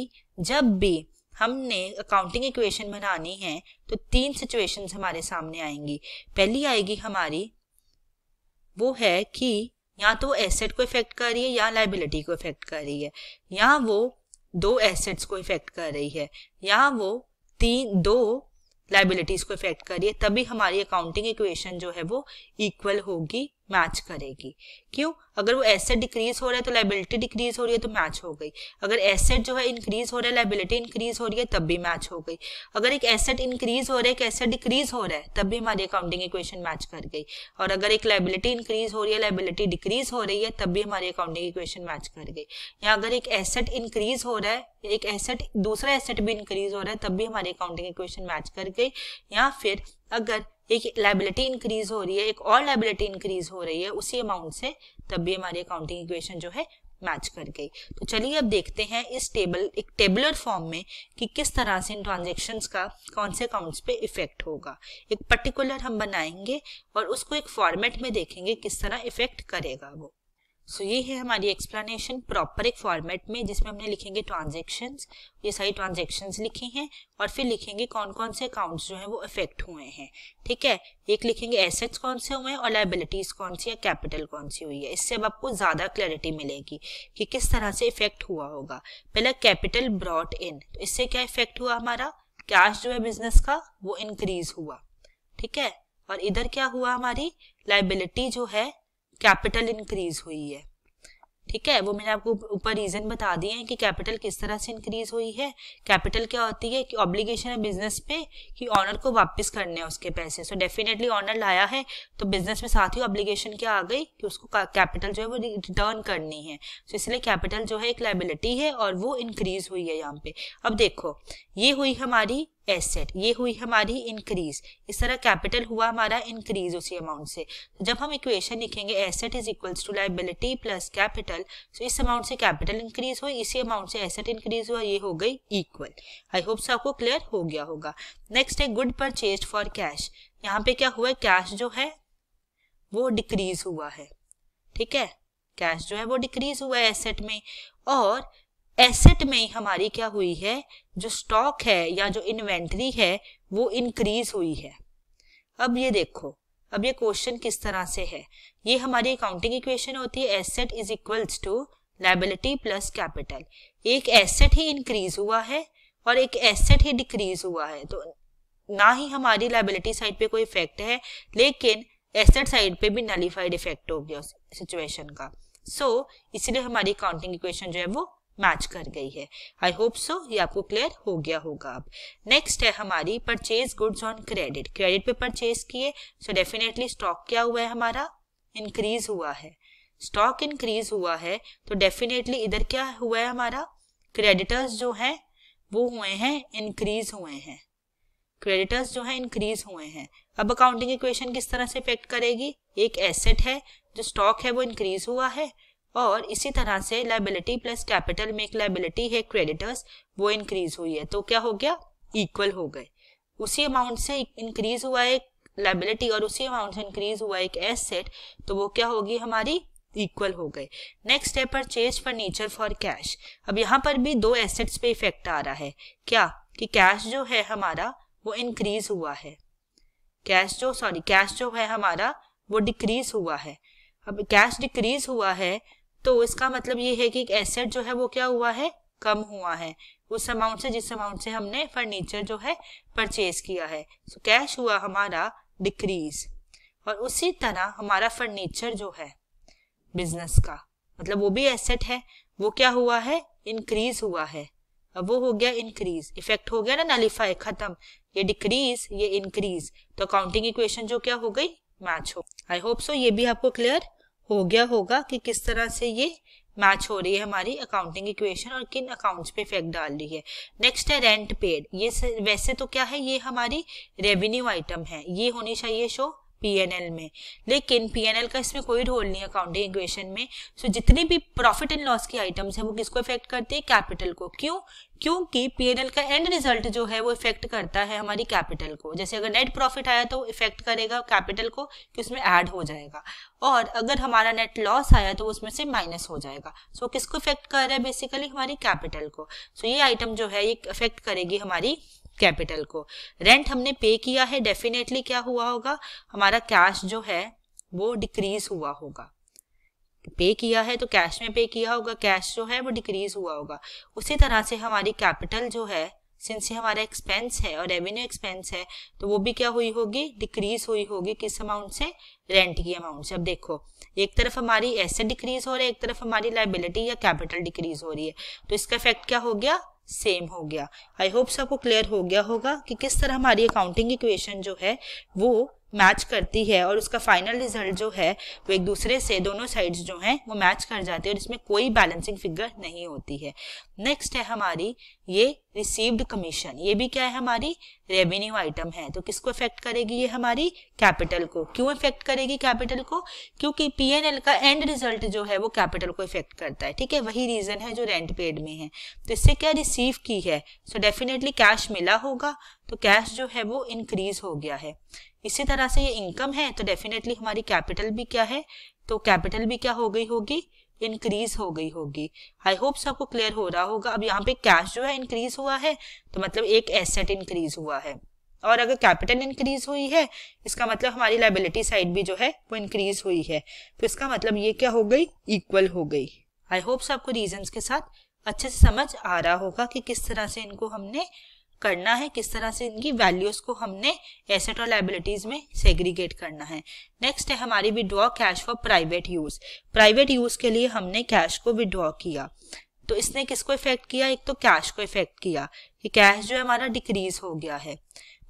जब भी हमने अकाउंटिंग इक्वेशन बनानी है तो तीन सिचुएशन हमारे सामने आएंगी पहली आएगी हमारी वो है कि या तो एसेट को इफेक्ट कर रही है या लाइबिलिटी को इफेक्ट कर रही है या वो दो एसेट्स को इफेक्ट कर रही है या वो तीन दो लाइबिलिटीज को इफेक्ट कर रही है तभी हमारी अकाउंटिंग इक्वेशन जो है वो इक्वल होगी मैच करेगी क्यों अगर वो एसेट डिक्रीज हो रहा है तो लाइबिलिटी डिक्रीज हो रही है तो मैच हो गई अगर एसेट जो है इंक्रीज हो रहा है लाइबिलिटी इंक्रीज हो रही है तब भी मैच हो गई अगर एक एसेट इंक्रीज हो रहा है एक एसेट डिक्रीज हो रहा है तब भी हमारी अकाउंटिंग इक्वेशन मैच कर गई और अगर एक लाइबिलिटी इंक्रीज हो रही है लाइबिलिटी डिक्रीज हो रही है तब भी हमारी अकाउंटिंग इक्वेशन मैच कर गई या अगर एक एसेट इंक्रीज हो रहा है एक एसेट दूसरा एसेट भी इंक्रीज हो रहा है तब भी हमारी अकाउंटिंग इक्वेशन मैच कर गई या फिर अगर एक लाइबिलिटी इंक्रीज हो रही है एक और लाइबिलिटी इंक्रीज हो रही है उसी अमाउंट से तब भी हमारी अकाउंटिंग इक्वेशन जो है मैच कर गई तो चलिए अब देखते हैं इस टेबल एक टेबलर फॉर्म में कि किस तरह से इन ट्रांजेक्शन्स का कौन से अकाउंट्स पे इफेक्ट होगा एक पर्टिकुलर हम बनाएंगे और उसको एक फॉर्मेट में देखेंगे किस तरह इफेक्ट करेगा वो सो so, ये है हमारी एक्सप्लेनेशन प्रॉपर एक फॉर्मेट में जिसमें हमने लिखेंगे ट्रांजेक्शन्स ये सारी ट्रांजेक्शन्स लिखी हैं और फिर लिखेंगे कौन कौन से अकाउंट्स जो हैं वो इफेक्ट हुए हैं ठीक है एक लिखेंगे एसेट्स कौन से हुए हैं और लाइबिलिटीज कौन सी है कैपिटल कौन सी हुई है इससे अब आपको ज़्यादा क्लैरिटी मिलेगी कि किस तरह से इफेक्ट हुआ होगा पहला कैपिटल ब्रॉड इन तो इससे क्या इफेक्ट हुआ हमारा कैश जो है बिजनेस का वो इंक्रीज हुआ ठीक है और इधर क्या हुआ हमारी लाइबिलिटी जो है कैपिटल इंक्रीज हुई है ठीक है वो मैंने आपको ऊपर रीजन बता दिए हैं कि कैपिटल किस तरह से इंक्रीज हुई है कैपिटल क्या होती है कि ऑब्लिगेशन है बिजनेस पे कि ऑनर को वापस करने हैं उसके पैसे सो डेफिनेटली ऑनर लाया है तो बिजनेस में साथ ही ऑब्लिगेशन क्या आ गई कि उसको कैपिटल जो है वो रिटर्न करनी है सो so, इसलिए कैपिटल जो है एक लाइबिलिटी है और वो इंक्रीज हुई है यहाँ पे अब देखो ये हुई हमारी एसेट ये हुई हमारी इंक्रीज इस तरह कैपिटल हुआ हमारा इंक्रीज उसी अमाउंट से जब हम इक्वेशन लिखेंगे asset is equals to liability plus capital so इस अमाउंट से कैपिटल इंक्रीज हुई इसी अमाउंट से एसेट इंक्रीज हुआ ये हो गई इक्वल आई होप सो आपको क्लियर हो गया होगा नेक्स्ट है गुड परचेज फॉर कैश यहाँ पे क्या हुआ कैश जो है वो डिक्रीज हुआ है ठीक है कैश जो है वो डिक्रीज हुआ है एसेट में और एसेट में ही हमारी क्या हुई है जो स्टॉक है या जो इन्वेंट्री है वो इंक्रीज हुई है अब ये देखो अब ये क्वेश्चन किस तरह से है ये हमारी अकाउंटिंग इक्वेशन होती है asset is equals to liability plus capital एक एसेट ही इंक्रीज हुआ है और एक एसेट ही डिक्रीज हुआ है तो ना ही हमारी लाइबिलिटी साइड पे कोई इफेक्ट है लेकिन एसेट साइड पे भी नलीफाइड इफेक्ट हो गया सिचुएशन का सो so, इसलिए हमारी अकाउंटिंग इक्वेशन जो है वो मैच कर गई है आई होप सो ये आपको क्लियर हो गया होगा अब नेक्स्ट है हमारी purchase goods on credit credit पे परचेज किए सो डेफिनेटली स्टॉक क्या हुआ है हमारा इंक्रीज हुआ है स्टॉक इंक्रीज हुआ है तो डेफिनेटली इधर क्या हुआ है हमारा क्रेडिटर्स जो हैं वो हुए हैं इंक्रीज हुए हैं क्रेडिटर्स जो है इंक्रीज हुए हैं अब अकाउंटिंग इक्वेशन किस तरह से इफेक्ट करेगी एक एसेट है जो स्टॉक है वो इंक्रीज हुआ है और इसी तरह से लाइबिलिटी प्लस कैपिटल में एक लाइबिलिटी है क्रेडिटर्स वो इंक्रीज हुई है तो क्या हो गया इक्वल हो गए उसी अमाउंट से इंक्रीज हुआ एक लाइबिलिटी और उसी अमाउंट से इंक्रीज हुआ एक एसेट तो वो क्या होगी हमारी इक्वल हो गए नेक्स्ट है परचेज फर्नीचर फॉर कैश अब यहाँ पर भी दो एसेट्स पे इफेक्ट आ रहा है क्या कि कैश जो है हमारा वो इंक्रीज हुआ है कैश जो सॉरी कैश जो है हमारा वो डिक्रीज हुआ है अब कैश डिक्रीज हुआ है तो इसका मतलब ये है कि एक एसेट जो है वो क्या हुआ है कम हुआ है उस अमाउंट से जिस अमाउंट से हमने फर्नीचर जो है परचेज किया है सो कैश हुआ हमारा डिक्रीज और उसी तरह हमारा फर्नीचर जो है बिजनेस का मतलब वो भी एसेट है वो क्या हुआ है इंक्रीज हुआ है अब वो हो गया इंक्रीज इफेक्ट हो गया ना नलीफाई खत्म ये डिक्रीज ये इंक्रीज तो अकाउंटिंग इक्वेशन जो क्या हो गई मैच हो आई होप सो ये भी आपको क्लियर हो गया होगा कि किस तरह से ये मैच हो रही है हमारी अकाउंटिंग इक्वेशन और किन अकाउंट्स पे इफेक्ट डाल रही है नेक्स्ट है रेंट पेड ये वैसे तो क्या है ये हमारी रेवेन्यू आइटम है ये होनी चाहिए शो पीएनएल में लेकिन पीएनएल का इसमें कोई रोल नहीं है अकाउंटिंग इक्वेशन में सो so, जितनी भी प्रॉफिट एंड लॉस की आइटम्स हैं वो किसको इफेक्ट करती है कैपिटल को क्यों क्योंकि पीएनएल का एंड रिजल्ट जो है वो इफेक्ट करता है हमारी कैपिटल को जैसे अगर नेट प्रॉफिट आया तो इफेक्ट करेगा कैपिटल को कि उसमें ऐड हो जाएगा और अगर हमारा नेट लॉस आया तो उसमें से माइनस हो जाएगा सो so, किसको इफेक्ट कर रहा है बेसिकली हमारी कैपिटल को सो so, ये आइटम जो है ये इफेक्ट करेगी हमारी कैपिटल को रेंट हमने पे किया है डेफिनेटली क्या हुआ होगा हमारा कैश जो है वो डिक्रीज हुआ होगा पे किया है तो कैश में पे किया होगा कैश जो है वो डिक्रीज हुआ होगा उसी तरह से हमारी कैपिटल जो है सिंस ये हमारा एक्सपेंस है और रेवेन्यू एक्सपेंस है तो वो भी क्या हुई होगी डिक्रीज हुई होगी किस अमाउंट से रेंट की अमाउंट से अब देखो एक तरफ हमारी एसेट डिक्रीज हो रहा है एक तरफ हमारी लाइबिलिटी या कैपिटल डिक्रीज हो रही है तो इसका इफेक्ट क्या हो गया सेम हो गया आई होप सबको क्लियर हो गया होगा कि किस तरह हमारी अकाउंटिंग इक्वेशन जो है वो मैच करती है और उसका फाइनल रिजल्ट जो है वो एक दूसरे से दोनों साइड्स जो हैं वो मैच कर जाती है और इसमें कोई बैलेंसिंग फिगर नहीं होती है नेक्स्ट है हमारी ये रिसीव्ड कमीशन ये भी क्या है हमारी रेवेन्यू आइटम है तो किसको इफेक्ट करेगी ये हमारी कैपिटल को क्यों इफेक्ट करेगी कैपिटल को क्योंकि पीएनएल का एंड रिजल्ट जो है वो कैपिटल को इफेक्ट करता है ठीक है वही रीजन है जो रेंट पेड में है तो इससे क्या रिसीव की है सो डेफिनेटली कैश मिला होगा तो कैश जो है वो इंक्रीज हो गया है इसी तरह से ये इनकम है तो डेफिनेटली हमारी कैपिटल भी क्या है तो कैपिटल भी क्या हो गई होगी इंक्रीज हो गई होगी आई होप सबको क्लियर हो रहा होगा अब यहाँ पे कैश जो है इंक्रीज हुआ है तो मतलब एक एसेट इंक्रीज हुआ है और अगर कैपिटल इंक्रीज हुई है इसका मतलब हमारी लाइबिलिटी साइड भी जो है वो इंक्रीज हुई है तो इसका मतलब ये क्या हो गई इक्वल हो गई आई होप सबको रीजन के साथ अच्छे से समझ आ रहा होगा कि किस तरह से इनको हमने करना है किस तरह से इनकी वैल्यूज को हमने एसेट और लाइबिलिटीज में सेग्रीगेट करना है नेक्स्ट है हमारी withdraw cash for private use private use के लिए हमने कैश को विड्रॉ किया तो इसने किसको इफेक्ट किया एक तो कैश को इफेक्ट किया कि कैश जो है हमारा डिक्रीज हो गया है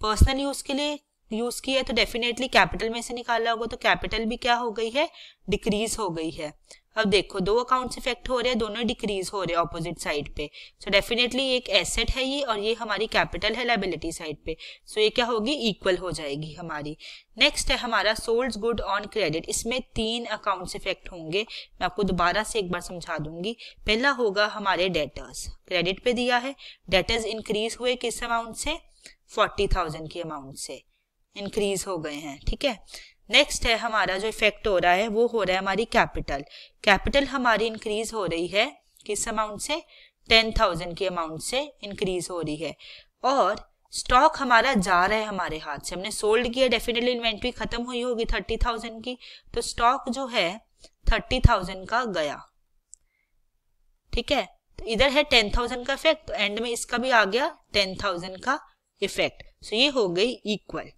पर्सनल यूज के लिए यूज किया है तो डेफिनेटली कैपिटल में से निकाला होगा तो कैपिटल भी क्या हो गई है डिक्रीज हो गई है अब देखो दो अकाउंट्स इफेक्ट हो रहे हैं दोनों डिक्रीज हो रहे हैं ऑपोजिट साइड पे सो so डेफिनेटली एक एसेट है ये और ये हमारी कैपिटल है लाइबिलिटी साइड पे सो so ये क्या होगी इक्वल हो जाएगी हमारी नेक्स्ट है हमारा सोल्ड गुड ऑन क्रेडिट इसमें तीन अकाउंट्स इफेक्ट होंगे मैं आपको दोबारा से एक बार समझा दूंगी पहला होगा हमारे डेटर्स क्रेडिट पे दिया है डेटर्स इंक्रीज हुए किस अमाउंट से फोर्टी थाउजेंड की अमाउंट से इंक्रीज हो गए हैं ठीक है नेक्स्ट है हमारा जो इफेक्ट हो रहा है वो हो रहा है हमारी कैपिटल कैपिटल हमारी इंक्रीज हो रही है किस अमाउंट से टेन थाउजेंड की अमाउंट से इंक्रीज हो रही है और स्टॉक हमारा जा रहा है हमारे हाथ से हमने सोल्ड किया डेफिनेटली इन्वेंट्री खत्म हुई होगी थर्टी थाउजेंड की तो स्टॉक जो है थर्टी थाउजेंड का गया ठीक है तो इधर है टेन थाउजेंड का इफेक्ट तो एंड में इसका भी आ गया टेन थाउजेंड का इफेक्ट सो ये हो गई इक्वल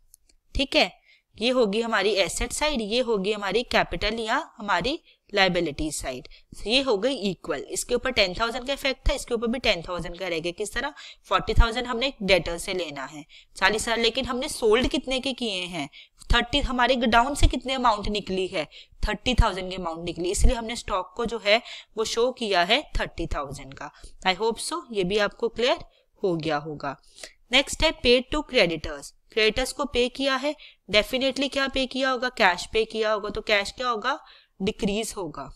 ठीक है ये होगी हमारी एसेट साइड ये होगी हमारी कैपिटल या हमारी लाइबिलिटी साइड so, ये हो गई इक्वल इसके ऊपर टेन थाउजेंड का इफेक्ट था इसके ऊपर भी टेन थाउजेंड का रहेगा किस तरह फोर्टी थाउजेंड हमने डेटर से लेना है चालीस हजार लेकिन हमने सोल्ड कितने के किए हैं थर्टी हमारे डाउन से कितने अमाउंट निकली है थर्टी थाउजेंड की अमाउंट निकली इसलिए हमने स्टॉक को जो है वो शो किया है थर्टी थाउजेंड का आई होप सो ये भी आपको क्लियर हो गया होगा नेक्स्ट है पेड टू क्रेडिटर्स क्रेडिटर्स को पे किया है डेफिनेटली क्या पे किया होगा कैश पे किया होगा तो कैश क्या होगा डिक्रीज होगा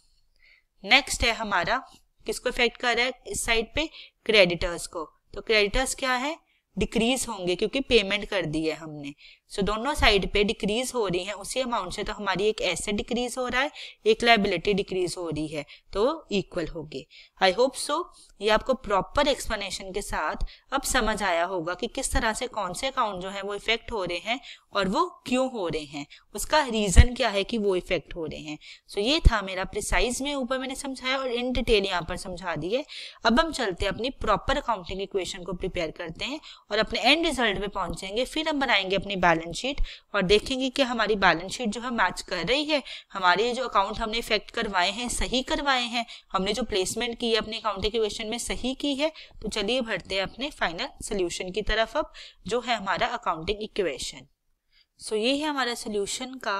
नेक्स्ट है हमारा किसको इफेक्ट कर रहा है इस साइड पे क्रेडिटर्स को तो क्रेडिटर्स क्या है डिक्रीज होंगे क्योंकि पेमेंट कर दी है हमने सो so, दोनों साइड पे डिक्रीज हो रही है उसी अमाउंट से तो हमारी एक एसेट डिक्रीज हो रहा है एक लाइबिलिटी डिक्रीज हो रही है तो इक्वल होगी आई होप सो ये आपको प्रॉपर एक्सप्लेनेशन के साथ अब समझ आया होगा कि किस तरह से कौन से अकाउंट जो है वो इफेक्ट हो रहे हैं और वो क्यों हो रहे हैं उसका रीजन क्या है कि वो इफेक्ट हो रहे हैं सो so, ये था मेरा प्रिसाइज में ऊपर मैंने समझाया और इन डिटेल यहाँ पर समझा दिए अब हम चलते हैं अपनी प्रॉपर अकाउंटिंग इक्वेशन को प्रिपेयर करते हैं और अपने एंड रिजल्ट पे पहुंचेंगे फिर हम बनाएंगे अपनी बैलेंस बैलेंस शीट और देखेंगे कि हमारी बैलेंस शीट जो है मैच कर रही है हमारे जो अकाउंट हमने इफेक्ट करवाए हैं सही करवाए हैं हमने जो प्लेसमेंट की है अपने अकाउंट क्वेश्चन में सही की है तो चलिए भरते हैं अपने फाइनल सोल्यूशन की तरफ अब जो है हमारा अकाउंटिंग इक्वेशन सो ये है हमारा सोल्यूशन का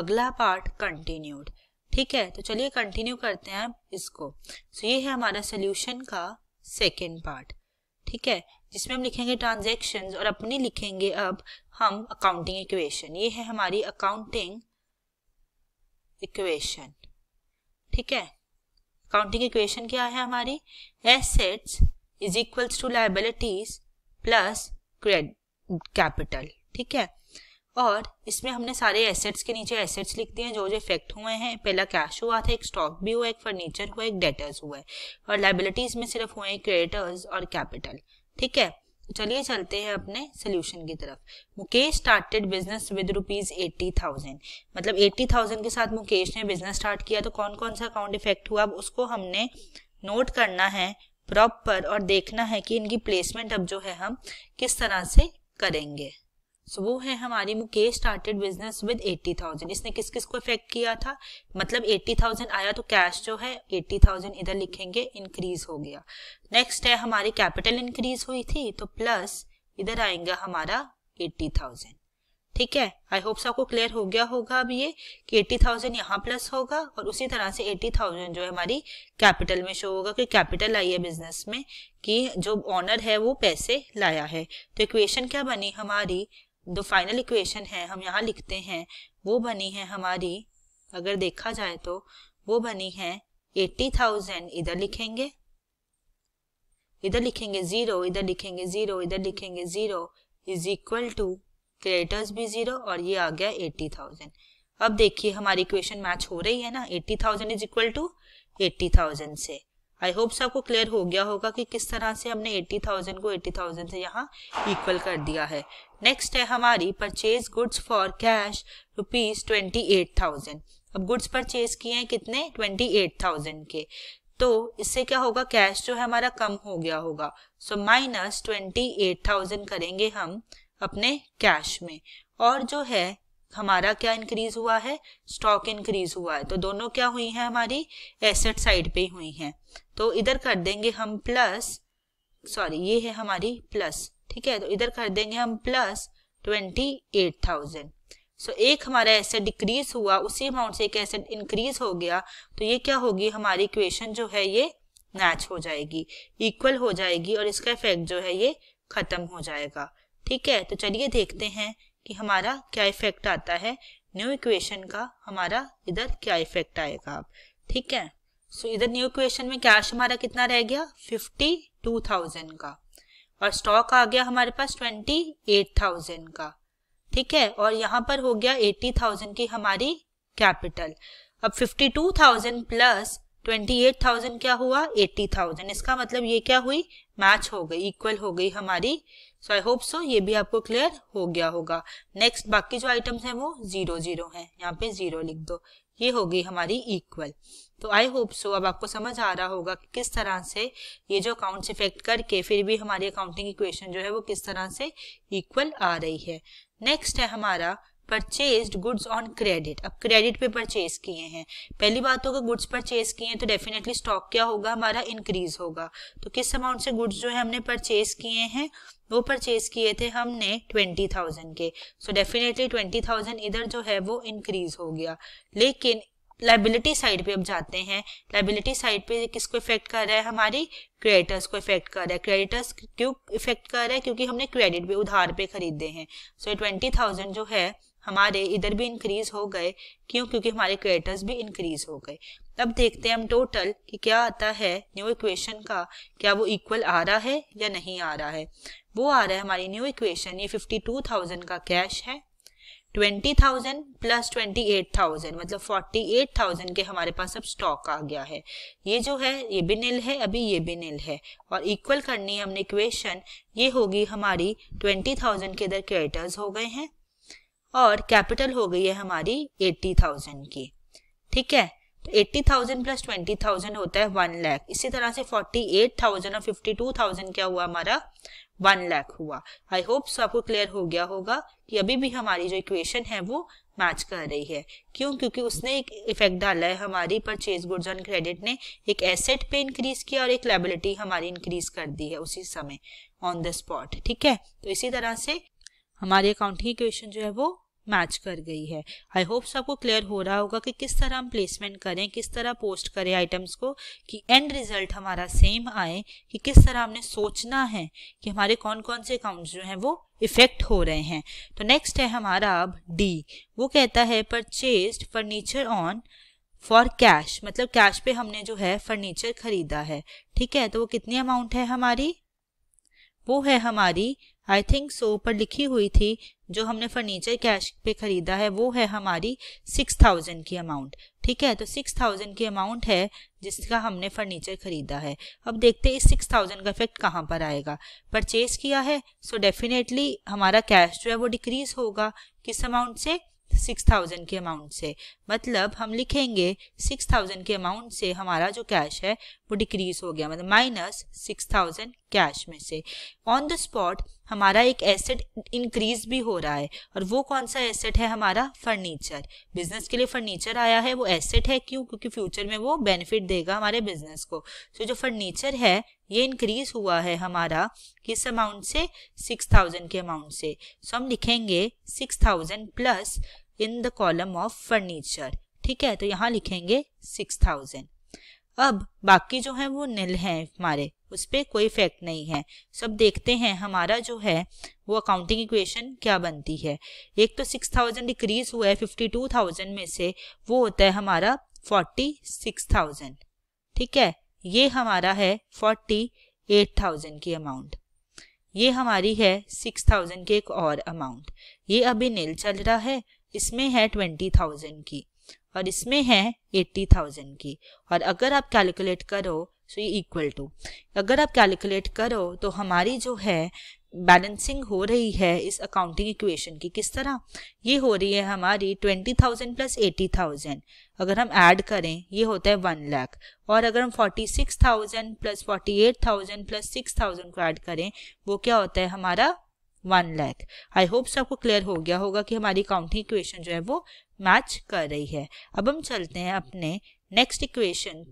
अगला पार्ट कंटिन्यूड ठीक है तो चलिए कंटिन्यू करते हैं इसको सो so, ये है हमारा सोल्यूशन का सेकेंड पार्ट ठीक है जिसमें हम लिखेंगे ट्रांजेक्शन और अपनी लिखेंगे अब हम अकाउंटिंग इक्वेशन ये है हमारी अकाउंटिंग इक्वेशन ठीक है अकाउंटिंग इक्वेशन क्या है हमारी assets is equals to liabilities plus capital ठीक है और इसमें हमने सारे एसेट्स के नीचे एसेट्स लिख दिए हैं जो जो इफेक्ट हुए हैं पहला कैश हुआ था एक स्टॉक भी हुआ एक फर्नीचर हुआ एक डेटर्स हुआ है और लाइबिलिटीज में सिर्फ हुए क्रेडिटर्स और कैपिटल ठीक है चलिए चलते हैं अपने सोल्यूशन की तरफ Mukesh started business with rupees eighty thousand मतलब एट्टी थाउजेंड के साथ मुकेश ने बिजनेस स्टार्ट किया तो कौन कौन सा अकाउंट इफेक्ट हुआ अब उसको हमने नोट करना है प्रॉपर और देखना है कि इनकी प्लेसमेंट अब जो है हम किस तरह से करेंगे सो so, वो है हमारी Mukesh started business with eighty thousand इसने किस किस को इफेक्ट किया था मतलब एट्टी थाउजेंड आया तो कैश जो है एट्टी थाउजेंड इधर लिखेंगे इंक्रीज हो गया नेक्स्ट है हमारी कैपिटल इंक्रीज हुई थी तो प्लस इधर आएगा हमारा एट्टी थाउजेंड ठीक है आई होप सबको क्लियर हो गया होगा अब ये कि एट्टी थाउजेंड यहाँ प्लस होगा और उसी तरह से एट्टी थाउजेंड जो है हमारी कैपिटल में शो होगा कि कैपिटल आई है बिजनेस में कि जो ऑनर है वो पैसे लाया है तो इक्वेशन क्या बनी हमारी जो फाइनल इक्वेशन है हम यहाँ लिखते हैं वो बनी है हमारी अगर देखा जाए तो वो बनी है एट्टी थाउजेंड इधर लिखेंगे इधर लिखेंगे जीरो इधर लिखेंगे जीरो इधर लिखेंगे zero is equal to creditors भी जीरो और ये आ गया एट्टी थाउजेंड अब देखिए हमारी इक्वेशन मैच हो रही है ना eighty thousand is equal to eighty thousand से आई होप सबको क्लियर हो गया होगा कि किस तरह से हमने 80,000 को 80,000 से यहाँ इक्वल कर दिया है नेक्स्ट है हमारी purchase goods for cash rupees twenty eight thousand अब गुड्स परचेज किए हैं कितने ट्वेंटी एट थाउजेंड के तो इससे क्या होगा कैश जो है हमारा कम हो गया होगा so minus twenty eight thousand करेंगे हम अपने कैश में और जो है हमारा क्या इंक्रीज हुआ है स्टॉक इंक्रीज हुआ है तो दोनों क्या हुई हैं हमारी एसेट साइड पे ही हुई हैं तो इधर कर देंगे हम प्लस सॉरी ये है हमारी प्लस ठीक है तो इधर कर देंगे हम plus twenty eight thousand so एक हमारा एसेट डिक्रीज हुआ उसी अमाउंट से एक एसेट इंक्रीज हो गया तो ये क्या होगी हमारी इक्वेशन जो है ये मैच हो जाएगी इक्वल हो जाएगी और इसका इफेक्ट जो है ये खत्म हो जाएगा ठीक है तो चलिए देखते हैं कि हमारा क्या इफेक्ट आता है न्यू इक्वेशन का हमारा इधर क्या इफेक्ट आएगा आप ठीक है सो इधर न्यू इक्वेशन में कैश हमारा कितना रह गया फिफ्टी टू थाउजेंड का और स्टॉक आ गया हमारे पास ट्वेंटी एट थाउजेंड का ठीक है और यहाँ पर हो गया एट्टी थाउजेंड की हमारी कैपिटल अब fifty two thousand plus twenty eight thousand क्या हुआ एट्टी थाउजेंड इसका मतलब ये क्या हुई मैच हो गई इक्वल हो गई हमारी सो आई होप सो ये भी आपको क्लियर हो गया होगा नेक्स्ट बाकी जो आइटम्स हैं वो जीरो जीरो हैं यहाँ पे जीरो लिख दो ये होगी हमारी इक्वल तो आई होप सो अब आपको समझ आ रहा होगा कि किस तरह से ये जो अकाउंट्स इफेक्ट करके फिर भी हमारी अकाउंटिंग इक्वेशन जो है वो किस तरह से इक्वल आ रही है नेक्स्ट है हमारा परचेज गुड्स ऑन क्रेडिट अब क्रेडिट पे परचेज किए हैं पहली बात होगा गुड्स परचेज किए हैं तो डेफिनेटली स्टॉक क्या होगा हमारा इंक्रीज होगा तो किस अमाउंट से गुड्स जो है हमने परचेज किए हैं वो परचेज किए थे हमने ट्वेंटी थाउजेंड के सो डेफिनेटली ट्वेंटी थाउजेंड इधर जो है वो इंक्रीज हो गया लेकिन लाइबिलिटी साइड पे अब जाते हैं लाइबिलिटी साइड पे किसको इफेक्ट कर रहा है हमारी क्रेडिटर्स को इफेक्ट कर रहा है क्रेडिटर्स क्यों इफेक्ट कर रहा है क्योंकि हमने क्रेडिट पे उधार पे खरीदे हैं सो ट्वेंटी थाउजेंड जो है हमारे इधर भी इंक्रीज हो गए क्यों क्योंकि हमारे क्रिएटर्स भी इंक्रीज हो गए अब देखते हैं हम टोटल कि क्या आता है न्यू इक्वेशन का क्या वो इक्वल आ रहा है या नहीं आ रहा है वो आ रहा है हमारी न्यू इक्वेशन ये फिफ्टी टू थाउजेंड का कैश है twenty thousand plus twenty eight thousand मतलब फोर्टी एट थाउजेंड के हमारे पास अब स्टॉक आ गया है ये जो है ये भी नील है अभी ये भी नील है और इक्वल करनी है हमने इक्वेशन ये होगी हमारी ट्वेंटी थाउजेंड के इधर क्रिएटर्स हो गए हैं और कैपिटल हो गई है हमारी एट्टी थाउजेंड की ठीक है तो eighty thousand plus twenty thousand होता है वन लाख इसी तरह से फोर्टी एट थाउजेंड और फिफ्टी टू थाउजेंड क्या हुआ हमारा वन लाख हुआ आई होप सो आपको क्लियर हो गया होगा कि अभी भी हमारी जो इक्वेशन है वो मैच कर रही है क्यों क्योंकि उसने एक इफेक्ट डाला है हमारी परचेज गुड्स ऑन क्रेडिट ने एक एसेट पे इंक्रीज किया और एक लाइबिलिटी हमारी इंक्रीज कर दी है उसी समय ऑन द स्पॉट ठीक है तो इसी तरह से हमारे अकाउंटिंग इक्वेशन जो है वो मैच कर गई है आई होप सो आपको क्लियर हो रहा होगा कि किस तरह हम प्लेसमेंट करें किस तरह पोस्ट करें आइटम्स को कि एंड रिजल्ट हमारा सेम आए कि किस तरह हमने सोचना है कि हमारे कौन कौन से अकाउंट्स जो हैं वो इफेक्ट हो रहे हैं तो नेक्स्ट है हमारा अब डी वो कहता है purchase furniture on for cash मतलब कैश पे हमने जो है फर्नीचर खरीदा है ठीक है तो वो कितनी अमाउंट है हमारी वो है हमारी आई थिंक सो पर लिखी हुई थी जो हमने फर्नीचर कैश पे खरीदा है वो है हमारी सिक्स थाउजेंड की अमाउंट ठीक है तो सिक्स थाउजेंड की अमाउंट है जिसका हमने फर्नीचर खरीदा है अब देखते हैं इस सिक्स थाउजेंड का इफेक्ट कहाँ पर आएगा परचेज किया है सो so डेफिनेटली हमारा कैश जो है वो डिक्रीज होगा किस अमाउंट से सिक्स थाउजेंड के अमाउंट से मतलब हम लिखेंगे सिक्स थाउजेंड के अमाउंट से हमारा जो कैश है वो डिक्रीज हो गया मतलब माइनस सिक्स थाउजेंड कैश में से ऑन द स्पॉट हमारा एक एसेट इंक्रीज भी हो रहा है और वो कौन सा एसेट है हमारा फर्नीचर बिजनेस के लिए फर्नीचर आया है वो एसेट है क्यों क्योंकि फ्यूचर में वो बेनिफिट देगा हमारे बिजनेस को तो जो फर्नीचर है ये इंक्रीज हुआ है हमारा किस अमाउंट से सिक्स थाउजेंड के अमाउंट से सो so, हम लिखेंगे six thousand plus in the column of furniture ठीक है तो यहाँ लिखेंगे सिक्स थाउजेंड अब बाकी जो है वो निल है हमारे उस पर कोई इफेक्ट नहीं है सब देखते हैं हमारा जो है वो अकाउंटिंग इक्वेशन क्या बनती है एक तो सिक्स थाउजेंड डिक्रीज हुआ है फिफ्टी टू थाउजेंड में से वो होता है हमारा फोर्टी सिक्स थाउजेंड ठीक है ये हमारा है फोर्टी एट थाउजेंड की अमाउंट ये हमारी है सिक्स थाउजेंड की एक और अमाउंट ये अभी नील चल रहा है इसमें है ट्वेंटी थाउजेंड की और इसमें है एट्टी थाउजेंड की और अगर आप कैलकुलेट करो सो ये इक्वल टू अगर आप कैलकुलेट करो तो हमारी जो है बैलेंसिंग हो रही है इस अकाउंटिंग इक्वेशन की किस तरह ये हो रही है हमारी twenty thousand plus eighty thousand अगर हम ऐड करें ये होता है वन लाख और अगर हम forty six thousand plus forty eight thousand plus six thousand को ऐड करें वो क्या होता है हमारा वन लैख आई होप से आपको क्लियर हो गया होगा कि हमारी काउंटिंग इक्वेशन जो है वो मैच कर रही है अब हम चलते हैं अपने नेक्स्ट इक्वेशन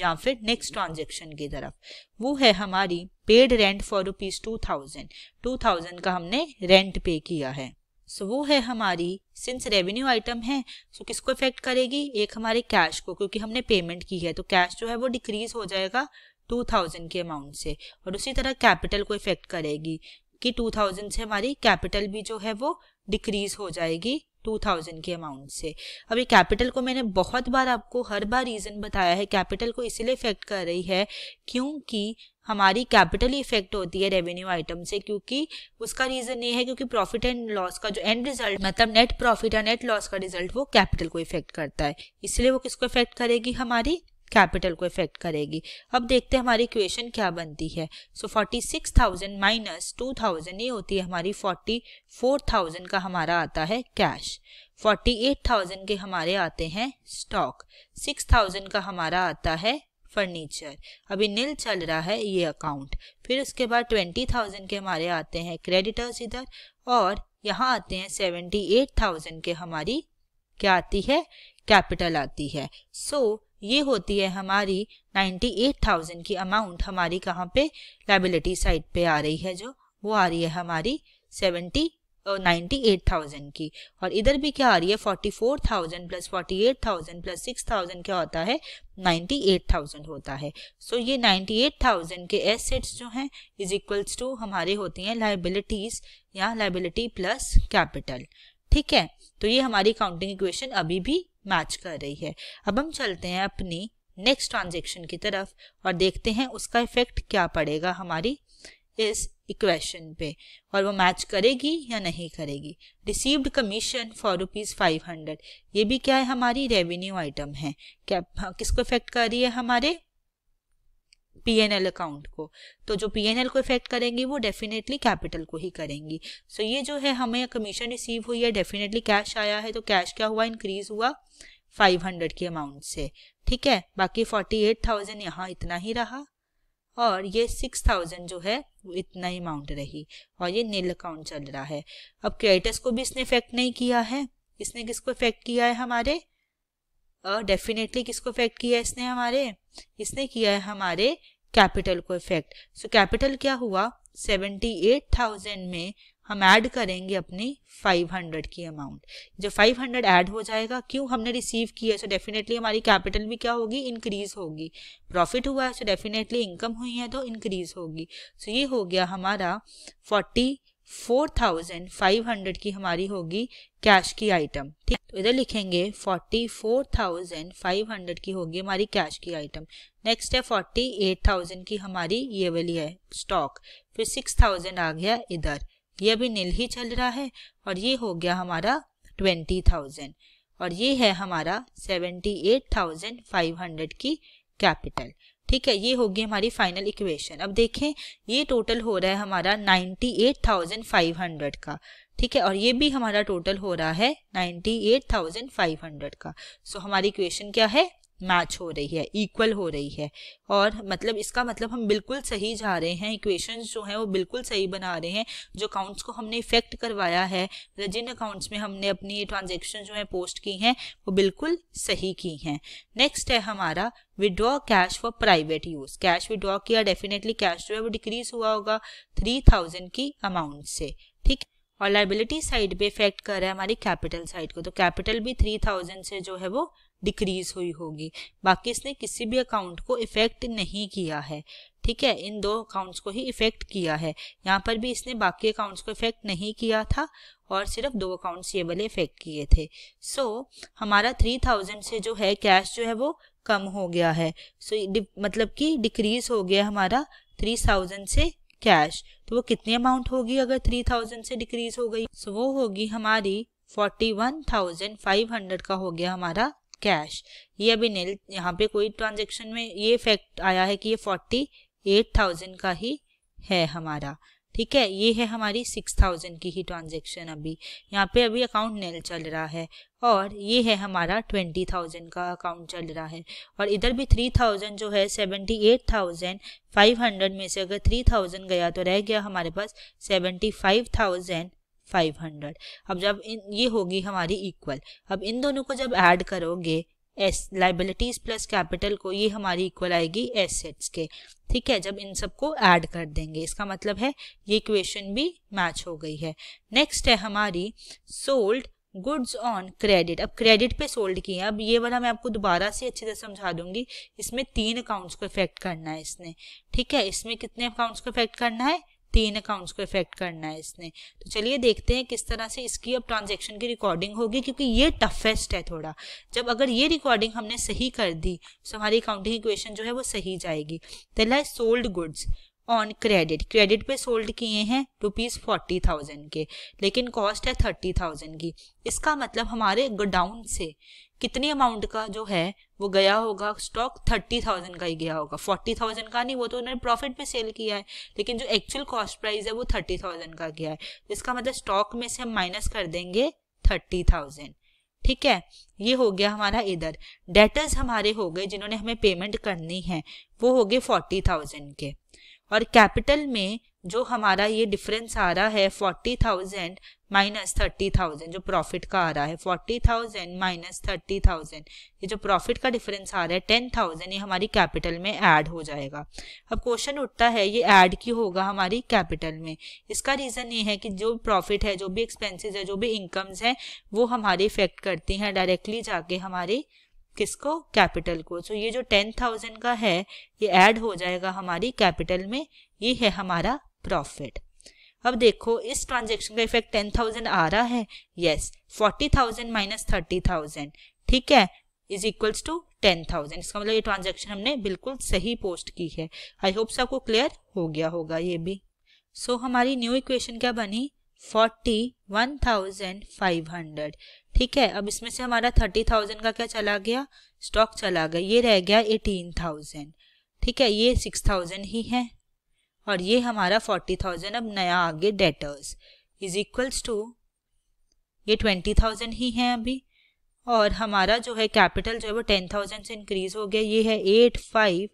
या फिर नेक्स्ट ट्रांजेक्शन की तरफ वो है हमारी paid rent for rupees two thousand two thousand का हमने रेंट पे किया है सो so, वो है हमारी सिंस रेवेन्यू आइटम है सो so किसको इफेक्ट करेगी एक हमारे कैश को क्योंकि हमने पेमेंट की है तो कैश जो है वो डिक्रीज हो जाएगा टू थाउजेंड के अमाउंट से और उसी तरह कैपिटल को इफेक्ट करेगी कि 2000 से हमारी कैपिटल भी जो है वो डिक्रीज हो जाएगी 2000 के अमाउंट से अभी कैपिटल को मैंने बहुत बार आपको हर बार रीज़न बताया है कैपिटल को इसीलिए इफेक्ट कर रही है क्योंकि हमारी कैपिटल इफेक्ट होती है रेवेन्यू आइटम से क्योंकि उसका रीज़न ये है क्योंकि प्रॉफिट एंड लॉस का जो एंड रिजल्ट मतलब नेट प्रॉफिट या नेट लॉस का रिजल्ट वो कैपिटल को इफेक्ट करता है इसलिए वो किसको इफेक्ट करेगी हमारी कैपिटल को इफेक्ट करेगी अब देखते हैं हमारी इक्वेशन क्या बनती है so forty six thousand minus two thousand ये होती है हमारी फोर्टी फोर थाउजेंड का हमारा आता है कैश फोर्टी एट थाउजेंड के हमारे आते हैं स्टॉक सिक्स थाउजेंड का हमारा आता है फर्नीचर अभी नील चल रहा है ये अकाउंट फिर उसके बाद ट्वेंटी थाउजेंड के हमारे आते हैं क्रेडिटर्स इधर और यहाँ आते हैं सेवेंटी एट थाउजेंड के हमारी क्या आती है कैपिटल आती है सो so, ये होती है हमारी 98,000 की अमाउंट हमारी कहाँ पे लाइबिलिटी साइड पे आ रही है जो वो आ रही है हमारी 70 नाइन्टी एट थाउजेंड की और इधर भी क्या आ रही है forty four thousand plus forty eight thousand plus six thousand क्या होता है नाइन्टी एट थाउजेंड होता है सो so, ये नाइन्टी एट थाउजेंड के एसेट्स जो हैं इज इक्वल्स टू हमारे होती हैं लाइबिलिटीज या लाइबिलिटी प्लस कैपिटल ठीक है तो ये हमारी काउंटिंग इक्वेशन अभी भी मैच कर रही है अब हम चलते हैं अपनी नेक्स्ट ट्रांजेक्शन की तरफ और देखते हैं उसका इफेक्ट क्या पड़ेगा हमारी इस इक्वेशन पे और वो मैच करेगी या नहीं करेगी received commission for rupees five hundred ये भी क्या है हमारी रेवेन्यू आइटम है क्या हाँ, किसको इफेक्ट कर रही है हमारे पीएनएल अकाउंट को तो जो पीएनएल को इफेक्ट करेंगी वो डेफिनेटली कैपिटल को ही करेंगी सो so ये जो है हमें कमीशन रिसीव हुई है डेफिनेटली कैश आया है तो कैश क्या हुआ इंक्रीज हुआ 500 की अमाउंट से ठीक है बाकी 48,000 यहाँ इतना ही रहा और ये 6,000 जो है वो इतना ही अमाउंट रही और ये नील अकाउंट चल रहा है अब क्रेडिटर्स को भी इसने इफेक्ट नहीं किया है इसने किसको इफेक्ट किया है हमारे डेफिनेटली किसको इफेक्ट किया है इसने हमारे इसने किया है हमारे कैपिटल को इफेक्ट सो कैपिटल क्या हुआ सेवेंटी एट थाउजेंड में हम ऐड करेंगे अपनी 500 की अमाउंट जो 500 ऐड हो जाएगा क्यों हमने रिसीव किया है सो डेफिनेटली हमारी कैपिटल भी क्या होगी इंक्रीज होगी प्रॉफिट हुआ है सो डेफिनेटली इनकम हुई है तो इंक्रीज होगी सो so ये हो गया हमारा forty four thousand five hundred की हमारी होगी कैश की आइटम ठीक तो इधर लिखेंगे forty four thousand five hundred की होगी हमारी कैश की आइटम नेक्स्ट है फोर्टी एट थाउजेंड की हमारी ये वाली है स्टॉक फिर सिक्स थाउजेंड आ गया इधर ये अभी नील ही चल रहा है और ये हो गया हमारा ट्वेंटी थाउजेंड और ये है हमारा seventy eight thousand five hundred की कैपिटल ठीक है ये होगी हमारी फाइनल इक्वेशन अब देखें ये टोटल हो रहा है हमारा ninety eight thousand five hundred का ठीक है और ये भी हमारा टोटल हो रहा है ninety eight thousand five hundred का सो हमारी इक्वेशन क्या है मैच हो रही है इक्वल हो रही है और मतलब इसका मतलब हम बिल्कुल सही जा रहे हैं इक्वेशंस जो हैं वो बिल्कुल सही बना रहे हैं जो अकाउंट्स को हमने इफेक्ट करवाया है जिन अकाउंट्स में हमने अपनी ट्रांजेक्शन जो है पोस्ट की हैं वो बिल्कुल सही की हैं नेक्स्ट है हमारा withdraw cash for private use cash withdraw किया डेफिनेटली कैश जो है वो डिक्रीज हुआ होगा थ्री थाउजेंड की अमाउंट से ठीक और लाइबिलिटी साइड पे इफेक्ट कर रहा है हमारी कैपिटल साइड को तो कैपिटल भी थ्री थाउजेंड से जो है वो डिक्रीज हुई होगी बाकी इसने किसी भी अकाउंट को इफेक्ट नहीं किया है ठीक है इन दो अकाउंट्स को ही इफेक्ट किया है यहाँ पर भी इसने बाकी अकाउंट्स को इफेक्ट नहीं किया था और सिर्फ दो अकाउंट्स ये वाले इफेक्ट किए थे सो so, हमारा थ्री थाउजेंड से जो है कैश जो है वो कम हो गया है सो so, मतलब कि डिक्रीज हो गया हमारा थ्री थाउजेंड से कैश तो वो कितनी अमाउंट होगी अगर थ्री थाउजेंड से डिक्रीज हो गई सो so, वो होगी हमारी forty one thousand five hundred का हो गया हमारा कैश ये अभी नेल यहाँ पे कोई ट्रांजेक्शन में ये फैक्ट आया है कि ये फोर्टी एट थाउजेंड का ही है हमारा ठीक है ये है हमारी सिक्स थाउजेंड की ही ट्रांजेक्शन अभी यहाँ पे अभी अकाउंट नेल चल रहा है और ये है हमारा ट्वेंटी थाउजेंड का अकाउंट चल रहा है और इधर भी थ्री थाउजेंड जो है seventy eight thousand five hundred में से अगर थ्री थाउजेंड गया तो रह गया हमारे पास seventy five thousand five hundred अब जब इन ये होगी हमारी इक्वल अब इन दोनों को जब ऐड करोगे एस लाइबिलिटीज प्लस कैपिटल को ये हमारी इक्वल आएगी एसेट्स के ठीक है जब इन सबको ऐड कर देंगे इसका मतलब है ये इक्वेशन भी मैच हो गई है नेक्स्ट है हमारी सोल्ड गुड्स ऑन क्रेडिट अब क्रेडिट पे सोल्ड किए अब ये वाला मैं आपको दोबारा से अच्छे से समझा दूंगी इसमें तीन अकाउंट्स को इफेक्ट करना है इसने ठीक है इसमें कितने अकाउंट्स को इफेक्ट करना है तीन अकाउंट्स को इफेक्ट करना है इसने तो चलिए देखते हैं किस तरह से इसकी अब ट्रांजेक्शन की रिकॉर्डिंग होगी क्योंकि ये टफेस्ट है थोड़ा जब अगर ये रिकॉर्डिंग हमने सही कर दी तो हमारी अकाउंटिंग इक्वेशन जो है वो सही जाएगी पहला है sold goods on credit credit पे सोल्ड किए हैं रुपीज़ फोर्टी थाउजेंड के लेकिन कॉस्ट है थर्टी थाउजेंड की इसका मतलब हमारे गोडाउन से कितनी अमाउंट का जो है वो गया होगा स्टॉक थर्टी थाउजेंड का ही गया होगा फोर्टी थाउजेंड का नहीं वो तो उन्होंने प्रॉफिट में सेल किया है लेकिन जो एक्चुअल कॉस्ट प्राइस है वो थर्टी थाउजेंड का गया है इसका मतलब स्टॉक में से हम माइनस कर देंगे थर्टी थाउजेंड ठीक है ये हो गया हमारा इधर डेटर्स हमारे हो गए जिन्होंने हमें पेमेंट करनी है वो हो गए फोर्टी थाउजेंड के और कैपिटल में जो हमारा ये डिफरेंस आ रहा है forty thousand minus thirty thousand जो प्रॉफिट का आ रहा है forty thousand minus thirty thousand ये जो प्रॉफिट का डिफरेंस आ रहा है टेन थाउजेंड ये हमारी कैपिटल में ऐड हो जाएगा अब क्वेश्चन उठता है ये ऐड क्यों होगा हमारी कैपिटल में इसका रीज़न ये है कि जो प्रॉफिट है जो भी एक्सपेंसेस है जो भी इनकम्स हैं वो हमारे इफेक्ट करती हैं डायरेक्टली जाके हमारे किसको कैपिटल को सो so, ये जो टेन थाउजेंड का है ये ऐड हो जाएगा हमारी कैपिटल में ये है हमारा प्रॉफिट अब देखो इस ट्रांजेक्शन का इफेक्ट टेन थाउजेंड आ रहा है yes forty thousand minus thirty thousand ठीक है is equals to ten thousand इसका मतलब ये ट्रांजेक्शन हमने बिल्कुल सही पोस्ट की है आई होप सबको क्लियर हो गया होगा ये भी सो so, हमारी न्यू इक्वेशन क्या बनी forty one thousand five hundred ठीक है अब इसमें से हमारा थर्टी थाउजेंड का क्या चला गया स्टॉक चला गया ये रह गया एटीन थाउजेंड ठीक है ये सिक्स थाउजेंड ही है और ये हमारा फोर्टी थाउजेंड अब नया आगे डेटर्स इज इक्वल्स टू ये ट्वेंटी थाउजेंड ही है अभी और हमारा जो है कैपिटल जो है वो टेन थाउजेंड से इंक्रीज हो गया ये है eight five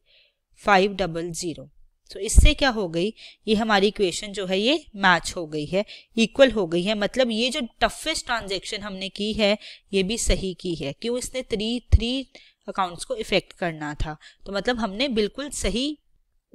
five double zero तो इससे क्या हो गई ये हमारी इक्वेशन जो है ये मैच हो गई है इक्वल हो गई है मतलब ये जो टफेस्ट ट्रांजेक्शन हमने की है ये भी सही की है क्यों इसने थ्री थ्री अकाउंट्स को इफेक्ट करना था तो मतलब हमने बिल्कुल सही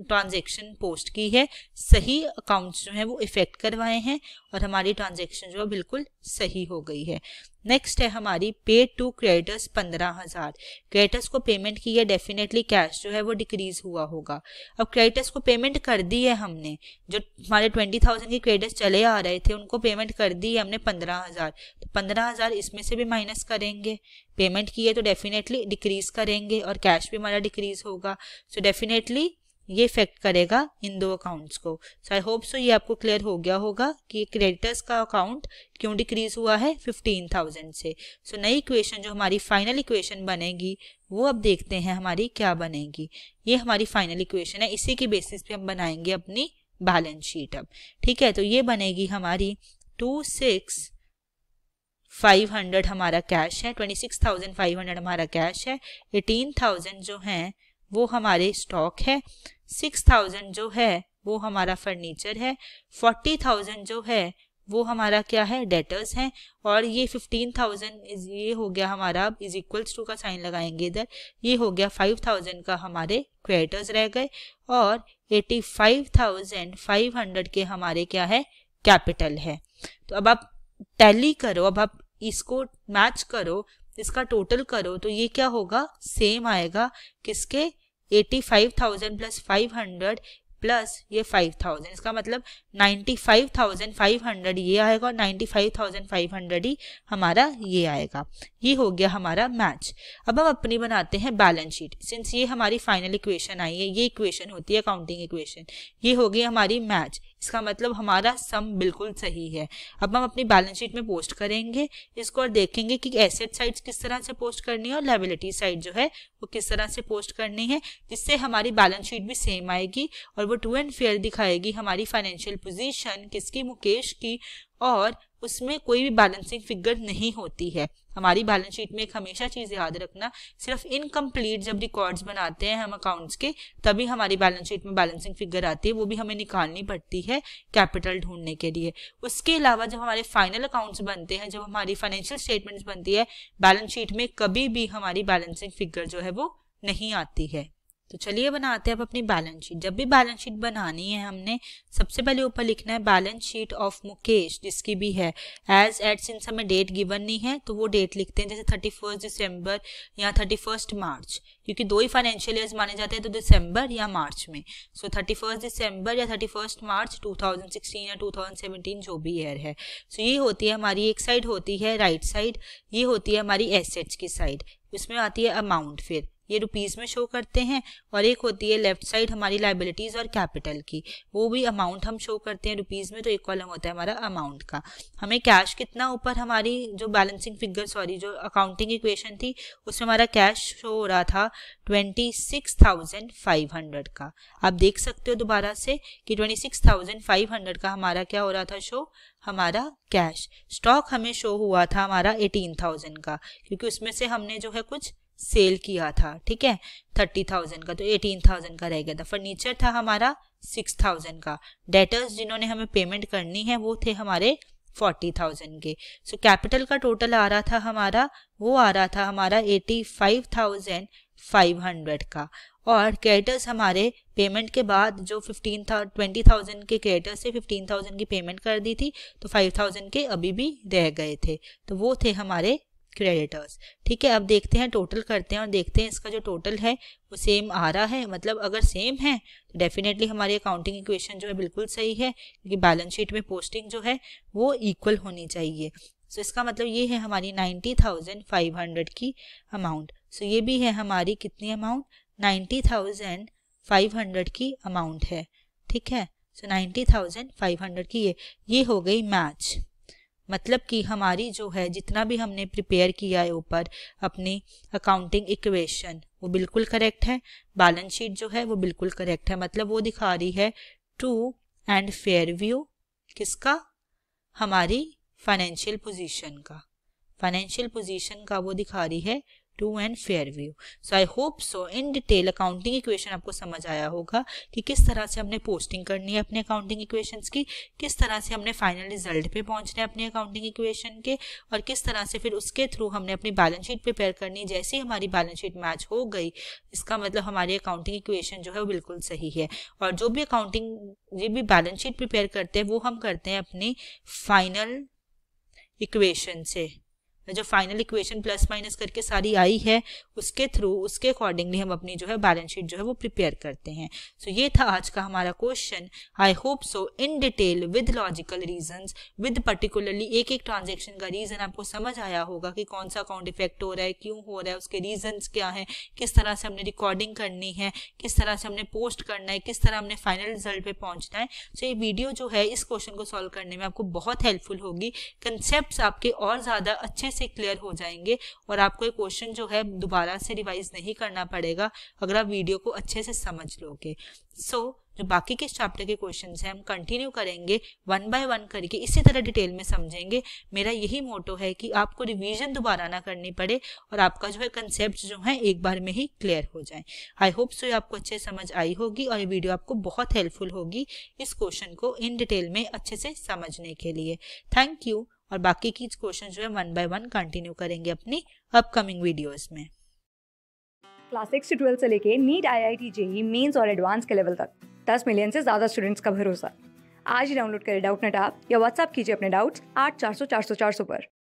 ट्रांजेक्शन पोस्ट की है सही अकाउंट्स जो है वो इफेक्ट करवाए हैं और हमारी ट्रांजेक्शन जो है बिल्कुल सही हो गई है नेक्स्ट है हमारी पे टू क्रेडिटर्स पंद्रह हज़ार क्रेडिटर्स को पेमेंट की है डेफिनेटली कैश जो है वो डिक्रीज हुआ होगा अब क्रेडिटर्स को पेमेंट कर दी है हमने जो हमारे ट्वेंटी थाउजेंड के क्रेडिटर्स चले आ रहे थे उनको पेमेंट कर दी है हमने पंद्रह हज़ार तो पंद्रह हज़ार इसमें से भी माइनस करेंगे पेमेंट की है तो डेफिनेटली डिक्रीज करेंगे और कैश भी हमारा डिक्रीज होगा सो डेफिनेटली ये इफेक्ट करेगा इन दो अकाउंट्स को सो आई होप सो ये आपको क्लियर हो गया होगा कि क्रेडिटर्स का अकाउंट क्यों डिक्रीज हुआ है फिफ्टीन थाउजेंड से सो so, नई इक्वेशन जो हमारी फाइनल इक्वेशन बनेगी वो अब देखते हैं हमारी क्या बनेगी ये हमारी फाइनल इक्वेशन है इसी के बेसिस पे हम बनाएंगे अपनी बैलेंस शीट अब ठीक है तो ये बनेगी हमारी टू सिक्स फाइव हंड्रेड हमारा कैश है twenty six thousand five hundred हमारा कैश है एटीन थाउजेंड जो हैं वो हमारे स्टॉक है सिक्स थाउजेंड जो है वो हमारा फर्नीचर है फोर्टी थाउजेंड जो है वो हमारा क्या है डेटर्स हैं और ये फिफ्टीन थाउजेंड ये हो गया हमारा अब इज इक्वल्स टू का साइन लगाएंगे इधर ये हो गया फाइव थाउजेंड का हमारे क्रेडिटर्स रह गए और eighty five thousand five hundred के हमारे क्या है कैपिटल है तो अब आप टैली करो अब आप इसको मैच करो इसका टोटल करो तो ये क्या होगा सेम आएगा किसके eighty five thousand plus five hundred plus ये फाइव थाउजेंड इसका मतलब ninety five thousand five hundred ये आएगा और ninety five thousand five hundred ही हमारा ये आएगा ये हो गया हमारा मैच अब हम अपनी बनाते हैं बैलेंस शीट सिंस ये हमारी फाइनल इक्वेशन आई है ये इक्वेशन होती है अकाउंटिंग इक्वेशन ये हो गई हमारी मैच इसका मतलब हमारा सम बिल्कुल सही है अब हम अपनी बैलेंस शीट में पोस्ट करेंगे इसको और देखेंगे कि एसेट साइड किस तरह से पोस्ट करनी है और लाइबिलिटी साइड जो है वो किस तरह से पोस्ट करनी है जिससे हमारी बैलेंस शीट भी सेम आएगी और वो टू एंड फेयर दिखाएगी हमारी फाइनेंशियल पोजिशन किसकी मुकेश की और उसमें कोई भी बैलेंसिंग फिगर नहीं होती है हमारी बैलेंस शीट में एक हमेशा चीज़ याद रखना सिर्फ इनकम्प्लीट जब रिकॉर्ड्स बनाते हैं हम अकाउंट्स के तभी हमारी बैलेंस शीट में बैलेंसिंग फिगर आती है वो भी हमें निकालनी पड़ती है कैपिटल ढूंढने के लिए उसके अलावा जब हमारे फाइनल अकाउंट्स बनते हैं जब हमारी फाइनेंशियल स्टेटमेंट्स बनती है बैलेंस शीट में कभी भी हमारी बैलेंसिंग फिगर जो है वो नहीं आती है तो चलिए बनाते हैं अब अपनी बैलेंस शीट जब भी बैलेंस शीट बनानी है हमने सबसे पहले ऊपर लिखना है बैलेंस शीट ऑफ मुकेश जिसकी भी है एज एट सिंस हमें डेट गिवन नहीं है तो वो डेट लिखते हैं जैसे थर्टी फर्स्ट दिसंबर या थर्टी फर्स्ट मार्च क्योंकि दो ही फाइनेंशियल ईयर्स माने जाते हैं तो दिसंबर या मार्च में सो थर्टी फर्स्ट दिसंबर या thirty first March two thousand sixteen या टू थाउजेंड सेवेंटीन जो भी ईयर है सो so ये होती है हमारी एक साइड होती है राइट right साइड ये होती है हमारी एसेट्स की साइड उसमें आती है अमाउंट फिर ये रुपीज़ में शो करते हैं और एक होती है लेफ्ट साइड हमारी लाइबिलिटीज़ और कैपिटल की वो भी अमाउंट हम शो करते हैं रुपीज़ में तो एक कॉलम होता है हमारा अमाउंट का हमें कैश कितना ऊपर हमारी जो बैलेंसिंग फिगर सॉरी जो अकाउंटिंग इक्वेशन थी उसमें हमारा कैश शो हो रहा था twenty six thousand five hundred का आप देख सकते हो दोबारा से कि twenty six thousand five hundred का हमारा क्या हो रहा था शो हमारा कैश स्टॉक हमें शो हुआ था हमारा एटीन थाउजेंड का क्योंकि उसमें से हमने जो है कुछ सेल किया था ठीक है थर्टी थाउजेंड का तो एटीन थाउजेंड का रह गया था फर्नीचर था हमारा सिक्स थाउजेंड का डेटर्स जिन्होंने हमें पेमेंट करनी है वो थे हमारे फोर्टी थाउजेंड के सो so, कैपिटल का टोटल आ रहा था हमारा वो आ रहा था हमारा eighty five thousand five hundred का और क्रेडिटर्स हमारे पेमेंट के बाद जो फिफ्टीन था ट्वेंटी थाउजेंड के क्रेडिटर्स से फिफ्टीन थाउजेंड की पेमेंट कर दी थी तो फाइव थाउजेंड के अभी भी रह गए थे तो वो थे हमारे क्रेडिटर्स ठीक है अब देखते हैं टोटल करते हैं और देखते हैं इसका जो टोटल है वो सेम आ रहा है मतलब अगर सेम है तो डेफिनेटली हमारी अकाउंटिंग इक्वेशन जो है बिल्कुल सही है क्योंकि बैलेंस शीट में पोस्टिंग जो है वो इक्वल होनी चाहिए सो so, इसका मतलब ये है हमारी नाइन्टी थाउजेंड फाइव हंड्रेड की अमाउंट सो so, ये भी है हमारी कितनी amount ninety thousand five hundred की अमाउंट है ठीक है so ninety thousand five hundred की ये ये हो गई मैच मतलब कि हमारी जो है जितना भी हमने प्रिपेयर किया है ऊपर अपनी अकाउंटिंग इक्वेशन वो बिल्कुल करेक्ट है बैलेंस शीट जो है वो बिल्कुल करेक्ट है मतलब वो दिखा रही है ट्रू एंड फेयर व्यू किसका हमारी फाइनेंशियल पोजीशन का फाइनेंशियल पोजीशन का वो दिखा रही है true and fair view so I hope so in detail accounting equation आपको समझ आया होगा कि किस तरह से हमने पोस्टिंग करनी है अपने अकाउंटिंग इक्वेशन की किस तरह से हमने फाइनल रिजल्ट पे पहुंचना है अपने अकाउंटिंग इक्वेशन के और किस तरह से फिर उसके थ्रू हमने अपनी बैलेंस शीट प्रिपेयर करनी जैसे ही हमारी बैलेंस शीट मैच हो गई इसका मतलब हमारी अकाउंटिंग इक्वेशन जो है वो बिल्कुल सही है और जो भी अकाउंटिंग ये भी बैलेंस शीट प्रिपेयर करते हैं वो हम करते हैं अपनी फाइनल इक्वेशन से जो फाइनल इक्वेशन प्लस माइनस करके सारी आई है उसके थ्रू उसके अकॉर्डिंगली हम अपनी जो है बैलेंस शीट जो है वो प्रिपेयर करते हैं सो so, ये था आज का हमारा question I hope so in detail with logical reasons with particularly एक एक ट्रांजेक्शन का रीजन आपको समझ आया होगा कि कौन सा अकाउंट इफेक्ट हो रहा है क्यों हो रहा है उसके रीजन क्या है किस तरह से हमने रिकॉर्डिंग करनी है किस तरह से हमने पोस्ट करना है किस तरह हमने फाइनल रिजल्ट पे पहुंचना है सो so, ये वीडियो जो है इस क्वेश्चन को सॉल्व करने में आपको बहुत हेल्पफुल होगी कंसेप्ट आपके और ज्यादा अच्छे से क्लियर हो जाएंगे और आपको ये क्वेश्चन जो है दोबारा से रिवाइज नहीं करना पड़ेगा अगर आप वीडियो को अच्छे से समझ लोगे सो so, जो बाकी के चैप्टर के क्वेश्चन हैं हम कंटिन्यू करेंगे वन बाय वन करके इसी तरह डिटेल में समझेंगे मेरा यही मोटो है कि आपको रिवीजन दोबारा ना करनी पड़े और आपका जो है कंसेप्ट जो है एक बार में ही क्लियर हो जाए आई होप सो ये आपको अच्छे समझ आई होगी और ये वीडियो आपको बहुत हेल्पफुल होगी इस क्वेश्चन को इन डिटेल में अच्छे से समझने के लिए थैंक यू और बाकी की क्वेश्चन जो है वन बाय वन कंटिन्यू करेंगे अपनी अपकमिंग वीडियोस में क्लास सिक्स से ट्वेल्थ से लेके NEET I I T JEE Mains और एडवांस के लेवल तक दस मिलियन से ज़्यादा स्टूडेंट्स का भरोसा आज ही डाउनलोड करें डाउट नेट आप या व्हाट्सअप कीजिए अपने डाउट्स आठ चार सौ चार सौ चार सौ पर